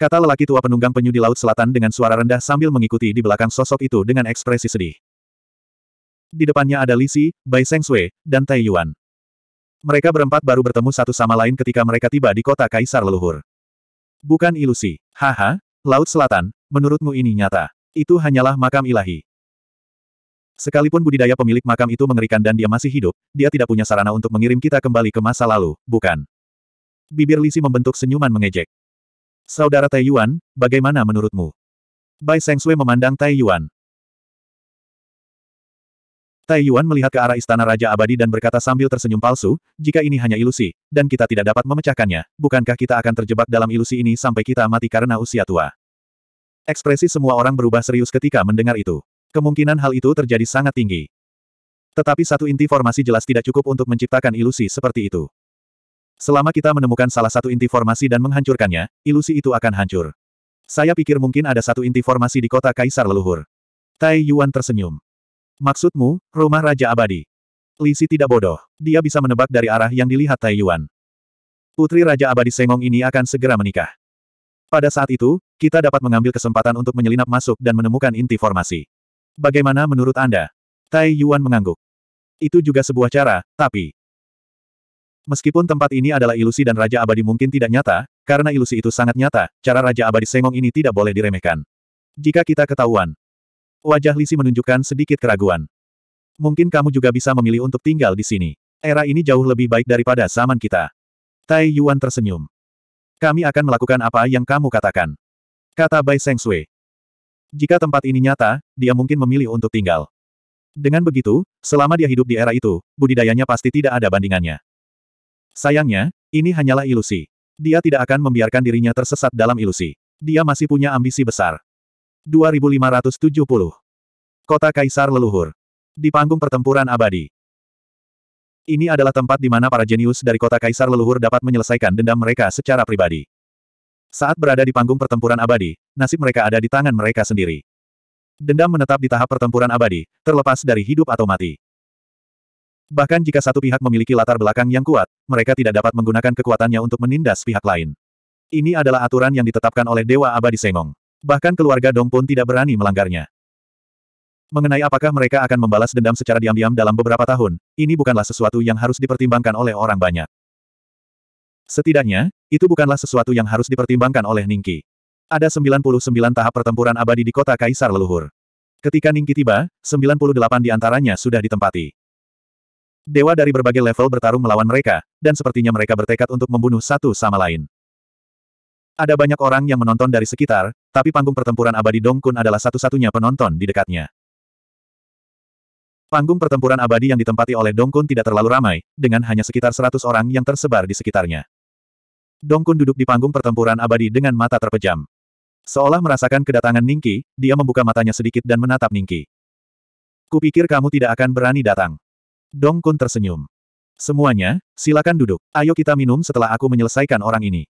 Kata lelaki tua penunggang penyu di Laut Selatan dengan suara rendah sambil mengikuti di belakang sosok itu dengan ekspresi sedih. Di depannya ada Lisi, Bai Seng Sui, dan Tai Yuan. Mereka berempat baru bertemu satu sama lain ketika mereka tiba di kota Kaisar Leluhur. Bukan ilusi. Haha, Laut Selatan, menurutmu ini nyata. Itu hanyalah makam ilahi. Sekalipun budidaya pemilik makam itu mengerikan dan dia masih hidup, dia tidak punya sarana untuk mengirim kita kembali ke masa lalu, bukan? Bibir Lisi membentuk senyuman mengejek. Saudara Tai Yuan, bagaimana menurutmu? Bai Sengsui memandang Tai Yuan. Tai Yuan melihat ke arah istana Raja Abadi dan berkata sambil tersenyum palsu, jika ini hanya ilusi, dan kita tidak dapat memecahkannya, bukankah kita akan terjebak dalam ilusi ini sampai kita mati karena usia tua? Ekspresi semua orang berubah serius ketika mendengar itu. Kemungkinan hal itu terjadi sangat tinggi. Tetapi satu inti formasi jelas tidak cukup untuk menciptakan ilusi seperti itu. Selama kita menemukan salah satu inti formasi dan menghancurkannya, ilusi itu akan hancur. Saya pikir mungkin ada satu inti formasi di kota Kaisar Leluhur. Tai Yuan tersenyum. Maksudmu, rumah Raja Abadi? Li Si tidak bodoh. Dia bisa menebak dari arah yang dilihat Tai Yuan. Putri Raja Abadi Sengong ini akan segera menikah. Pada saat itu, kita dapat mengambil kesempatan untuk menyelinap masuk dan menemukan inti formasi. Bagaimana menurut Anda? Tai Yuan mengangguk. Itu juga sebuah cara, tapi... Meskipun tempat ini adalah ilusi dan Raja Abadi mungkin tidak nyata, karena ilusi itu sangat nyata, cara Raja Abadi Sengong ini tidak boleh diremehkan. Jika kita ketahuan, Wajah Lisi menunjukkan sedikit keraguan. Mungkin kamu juga bisa memilih untuk tinggal di sini. Era ini jauh lebih baik daripada zaman kita. Tai Yuan tersenyum. Kami akan melakukan apa yang kamu katakan. Kata Bai Seng Sui. Jika tempat ini nyata, dia mungkin memilih untuk tinggal. Dengan begitu, selama dia hidup di era itu, budidayanya pasti tidak ada bandingannya. Sayangnya, ini hanyalah ilusi. Dia tidak akan membiarkan dirinya tersesat dalam ilusi. Dia masih punya ambisi besar. 2570. Kota Kaisar Leluhur. Di panggung pertempuran abadi. Ini adalah tempat di mana para jenius dari kota Kaisar Leluhur dapat menyelesaikan dendam mereka secara pribadi. Saat berada di panggung pertempuran abadi, nasib mereka ada di tangan mereka sendiri. Dendam menetap di tahap pertempuran abadi, terlepas dari hidup atau mati. Bahkan jika satu pihak memiliki latar belakang yang kuat, mereka tidak dapat menggunakan kekuatannya untuk menindas pihak lain. Ini adalah aturan yang ditetapkan oleh Dewa Abadi Sengong. Bahkan keluarga Dong pun tidak berani melanggarnya. Mengenai apakah mereka akan membalas dendam secara diam-diam dalam beberapa tahun, ini bukanlah sesuatu yang harus dipertimbangkan oleh orang banyak. Setidaknya, itu bukanlah sesuatu yang harus dipertimbangkan oleh Ningki. Ada 99 tahap pertempuran abadi di kota Kaisar Leluhur. Ketika Ningki tiba, 98 di antaranya sudah ditempati. Dewa dari berbagai level bertarung melawan mereka, dan sepertinya mereka bertekad untuk membunuh satu sama lain. Ada banyak orang yang menonton dari sekitar, tapi panggung pertempuran abadi Dongkun adalah satu-satunya penonton di dekatnya. Panggung pertempuran abadi yang ditempati oleh Dongkun tidak terlalu ramai, dengan hanya sekitar 100 orang yang tersebar di sekitarnya. Dongkun duduk di panggung pertempuran abadi dengan mata terpejam. Seolah merasakan kedatangan Ningki, dia membuka matanya sedikit dan menatap Ningki. Kupikir kamu tidak akan berani datang. Dongkun tersenyum. Semuanya, silakan duduk. Ayo kita minum setelah aku menyelesaikan orang ini.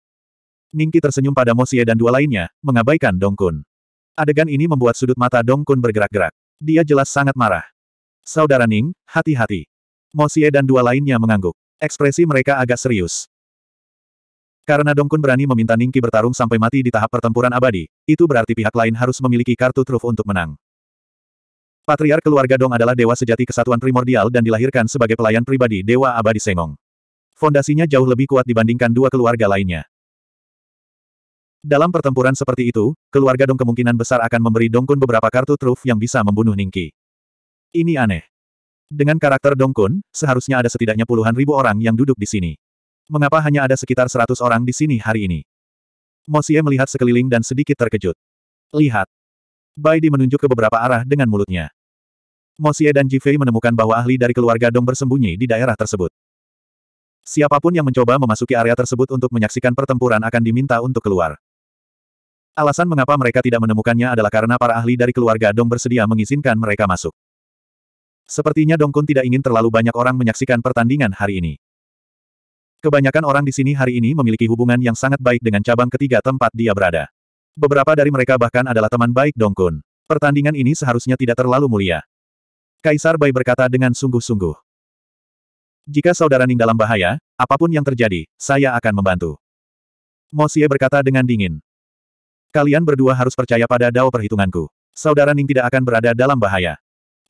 Ningki tersenyum pada Mosie dan dua lainnya, mengabaikan Dong Kun. Adegan ini membuat sudut mata Dong Kun bergerak-gerak. Dia jelas sangat marah. Saudara Ning, hati-hati. Mosie dan dua lainnya mengangguk. Ekspresi mereka agak serius. Karena Dong Kun berani meminta Ningki bertarung sampai mati di tahap pertempuran abadi, itu berarti pihak lain harus memiliki kartu truf untuk menang. Patriar keluarga Dong adalah dewa sejati kesatuan primordial dan dilahirkan sebagai pelayan pribadi dewa abadi Sengong. Fondasinya jauh lebih kuat dibandingkan dua keluarga lainnya. Dalam pertempuran seperti itu, keluarga Dong kemungkinan besar akan memberi Dong Kun beberapa kartu truf yang bisa membunuh Ningki. Ini aneh. Dengan karakter Dong Kun, seharusnya ada setidaknya puluhan ribu orang yang duduk di sini. Mengapa hanya ada sekitar seratus orang di sini hari ini? Mosie melihat sekeliling dan sedikit terkejut. Lihat. Bai Di menunjuk ke beberapa arah dengan mulutnya. Mosie dan Jifei menemukan bahwa ahli dari keluarga Dong bersembunyi di daerah tersebut. Siapapun yang mencoba memasuki area tersebut untuk menyaksikan pertempuran akan diminta untuk keluar. Alasan mengapa mereka tidak menemukannya adalah karena para ahli dari keluarga Dong bersedia mengizinkan mereka masuk. Sepertinya Dong Kun tidak ingin terlalu banyak orang menyaksikan pertandingan hari ini. Kebanyakan orang di sini hari ini memiliki hubungan yang sangat baik dengan cabang ketiga tempat dia berada. Beberapa dari mereka bahkan adalah teman baik Dong Kun. Pertandingan ini seharusnya tidak terlalu mulia. Kaisar Bai berkata dengan sungguh-sungguh. Jika saudara Ning dalam bahaya, apapun yang terjadi, saya akan membantu. Mosie berkata dengan dingin. Kalian berdua harus percaya pada dao perhitunganku. Saudara Ning tidak akan berada dalam bahaya.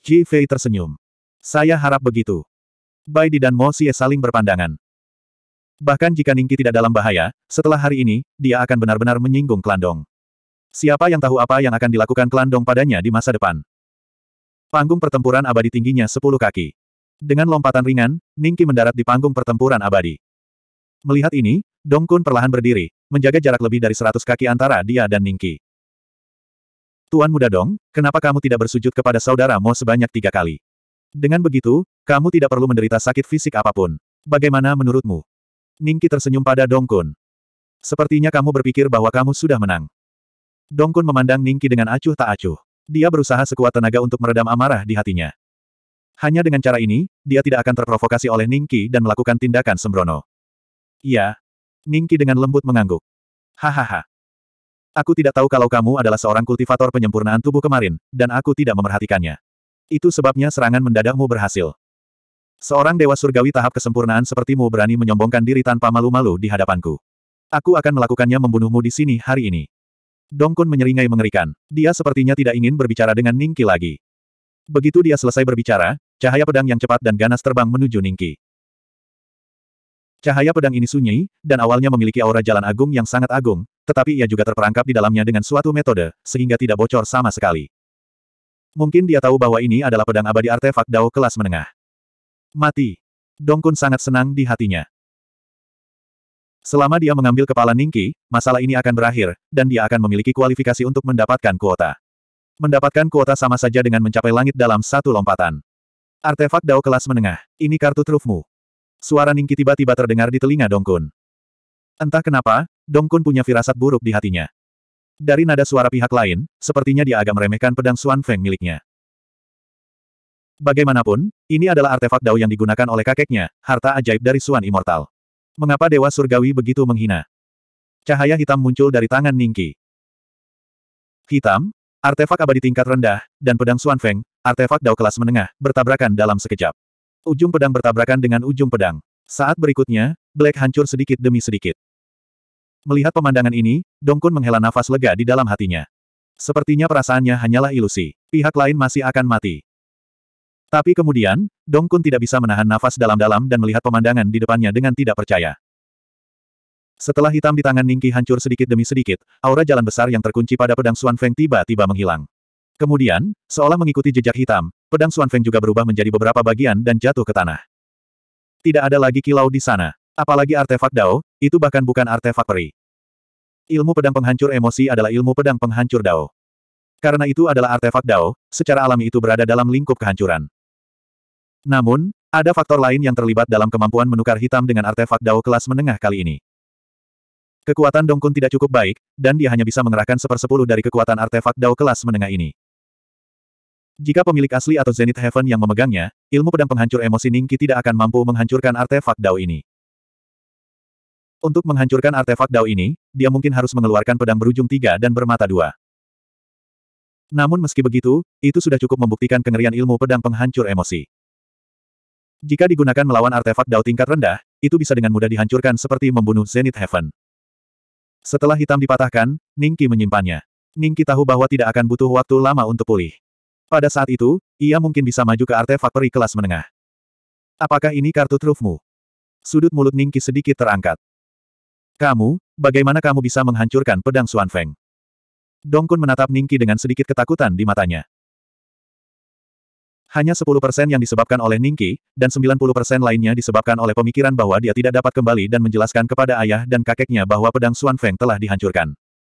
Ji Fei tersenyum. Saya harap begitu. Bai Di dan Mo Xie saling berpandangan. Bahkan jika Ningki tidak dalam bahaya, setelah hari ini, dia akan benar-benar menyinggung Klandong. Siapa yang tahu apa yang akan dilakukan Klandong padanya di masa depan? Panggung pertempuran abadi tingginya 10 kaki. Dengan lompatan ringan, Ningki mendarat di panggung pertempuran abadi. Melihat ini, Dong Kun perlahan berdiri, menjaga jarak lebih dari seratus kaki antara dia dan Ningki. Tuan muda Dong, kenapa kamu tidak bersujud kepada saudaramu sebanyak tiga kali? Dengan begitu, kamu tidak perlu menderita sakit fisik apapun. Bagaimana menurutmu? Ningki tersenyum pada Dong Kun. Sepertinya kamu berpikir bahwa kamu sudah menang. Dong Kun memandang Ningki dengan acuh tak acuh. Dia berusaha sekuat tenaga untuk meredam amarah di hatinya. Hanya dengan cara ini, dia tidak akan terprovokasi oleh Ningki dan melakukan tindakan sembrono. Iya, Ningki dengan lembut mengangguk. Hahaha. Aku tidak tahu kalau kamu adalah seorang kultivator penyempurnaan tubuh kemarin, dan aku tidak memerhatikannya. Itu sebabnya serangan mendadakmu berhasil. Seorang dewa surgawi tahap kesempurnaan sepertimu berani menyombongkan diri tanpa malu-malu di hadapanku. Aku akan melakukannya membunuhmu di sini hari ini. Dongkun menyeringai mengerikan. Dia sepertinya tidak ingin berbicara dengan Ningki lagi. Begitu dia selesai berbicara, cahaya pedang yang cepat dan ganas terbang menuju Ningki. Cahaya pedang ini sunyi, dan awalnya memiliki aura jalan agung yang sangat agung, tetapi ia juga terperangkap di dalamnya dengan suatu metode, sehingga tidak bocor sama sekali. Mungkin dia tahu bahwa ini adalah pedang abadi artefak Dao kelas menengah. Mati. Dongkun sangat senang di hatinya. Selama dia mengambil kepala Ningki, masalah ini akan berakhir, dan dia akan memiliki kualifikasi untuk mendapatkan kuota. Mendapatkan kuota sama saja dengan mencapai langit dalam satu lompatan. Artefak Dao kelas menengah, ini kartu trufmu. Suara Ningki tiba-tiba terdengar di telinga Dongkun. Entah kenapa, Dongkun punya firasat buruk di hatinya. Dari nada suara pihak lain, sepertinya dia agak meremehkan pedang Suan Feng miliknya. Bagaimanapun, ini adalah artefak dao yang digunakan oleh kakeknya, harta ajaib dari Suan Immortal. Mengapa Dewa Surgawi begitu menghina? Cahaya hitam muncul dari tangan Ningki. Hitam, artefak abadi tingkat rendah, dan pedang Suan Feng, artefak dao kelas menengah, bertabrakan dalam sekejap. Ujung pedang bertabrakan dengan ujung pedang. Saat berikutnya, Black hancur sedikit demi sedikit. Melihat pemandangan ini, Dongkun menghela nafas lega di dalam hatinya. Sepertinya perasaannya hanyalah ilusi. Pihak lain masih akan mati. Tapi kemudian, Dongkun tidak bisa menahan nafas dalam-dalam dan melihat pemandangan di depannya dengan tidak percaya. Setelah hitam di tangan Ningki hancur sedikit demi sedikit, aura jalan besar yang terkunci pada pedang Suan Feng tiba-tiba menghilang. Kemudian, seolah mengikuti jejak hitam, pedang Xuan Feng juga berubah menjadi beberapa bagian dan jatuh ke tanah. Tidak ada lagi kilau di sana. Apalagi artefak Dao, itu bahkan bukan artefak peri. Ilmu pedang penghancur emosi adalah ilmu pedang penghancur Dao. Karena itu adalah artefak Dao, secara alami itu berada dalam lingkup kehancuran. Namun, ada faktor lain yang terlibat dalam kemampuan menukar hitam dengan artefak Dao kelas menengah kali ini. Kekuatan Dongkun tidak cukup baik, dan dia hanya bisa mengerahkan sepersepuluh dari kekuatan artefak Dao kelas menengah ini. Jika pemilik asli atau Zenith Heaven yang memegangnya, ilmu pedang penghancur emosi Ningki tidak akan mampu menghancurkan artefak Dao ini. Untuk menghancurkan artefak Dao ini, dia mungkin harus mengeluarkan pedang berujung tiga dan bermata dua. Namun meski begitu, itu sudah cukup membuktikan kengerian ilmu pedang penghancur emosi. Jika digunakan melawan artefak Dao tingkat rendah, itu bisa dengan mudah dihancurkan seperti membunuh Zenith Heaven. Setelah hitam dipatahkan, Ningki menyimpannya. Ningki tahu bahwa tidak akan butuh waktu lama untuk pulih. Pada saat itu, ia mungkin bisa maju ke artefak peri kelas menengah. Apakah ini kartu trufmu? Sudut mulut Ningki sedikit terangkat. Kamu, bagaimana kamu bisa menghancurkan pedang Suan Feng? Dongkun menatap Ningki dengan sedikit ketakutan di matanya. Hanya 10% yang disebabkan oleh Ningki, dan 90% lainnya disebabkan oleh pemikiran bahwa dia tidak dapat kembali dan menjelaskan kepada ayah dan kakeknya bahwa pedang Xuan Feng telah dihancurkan.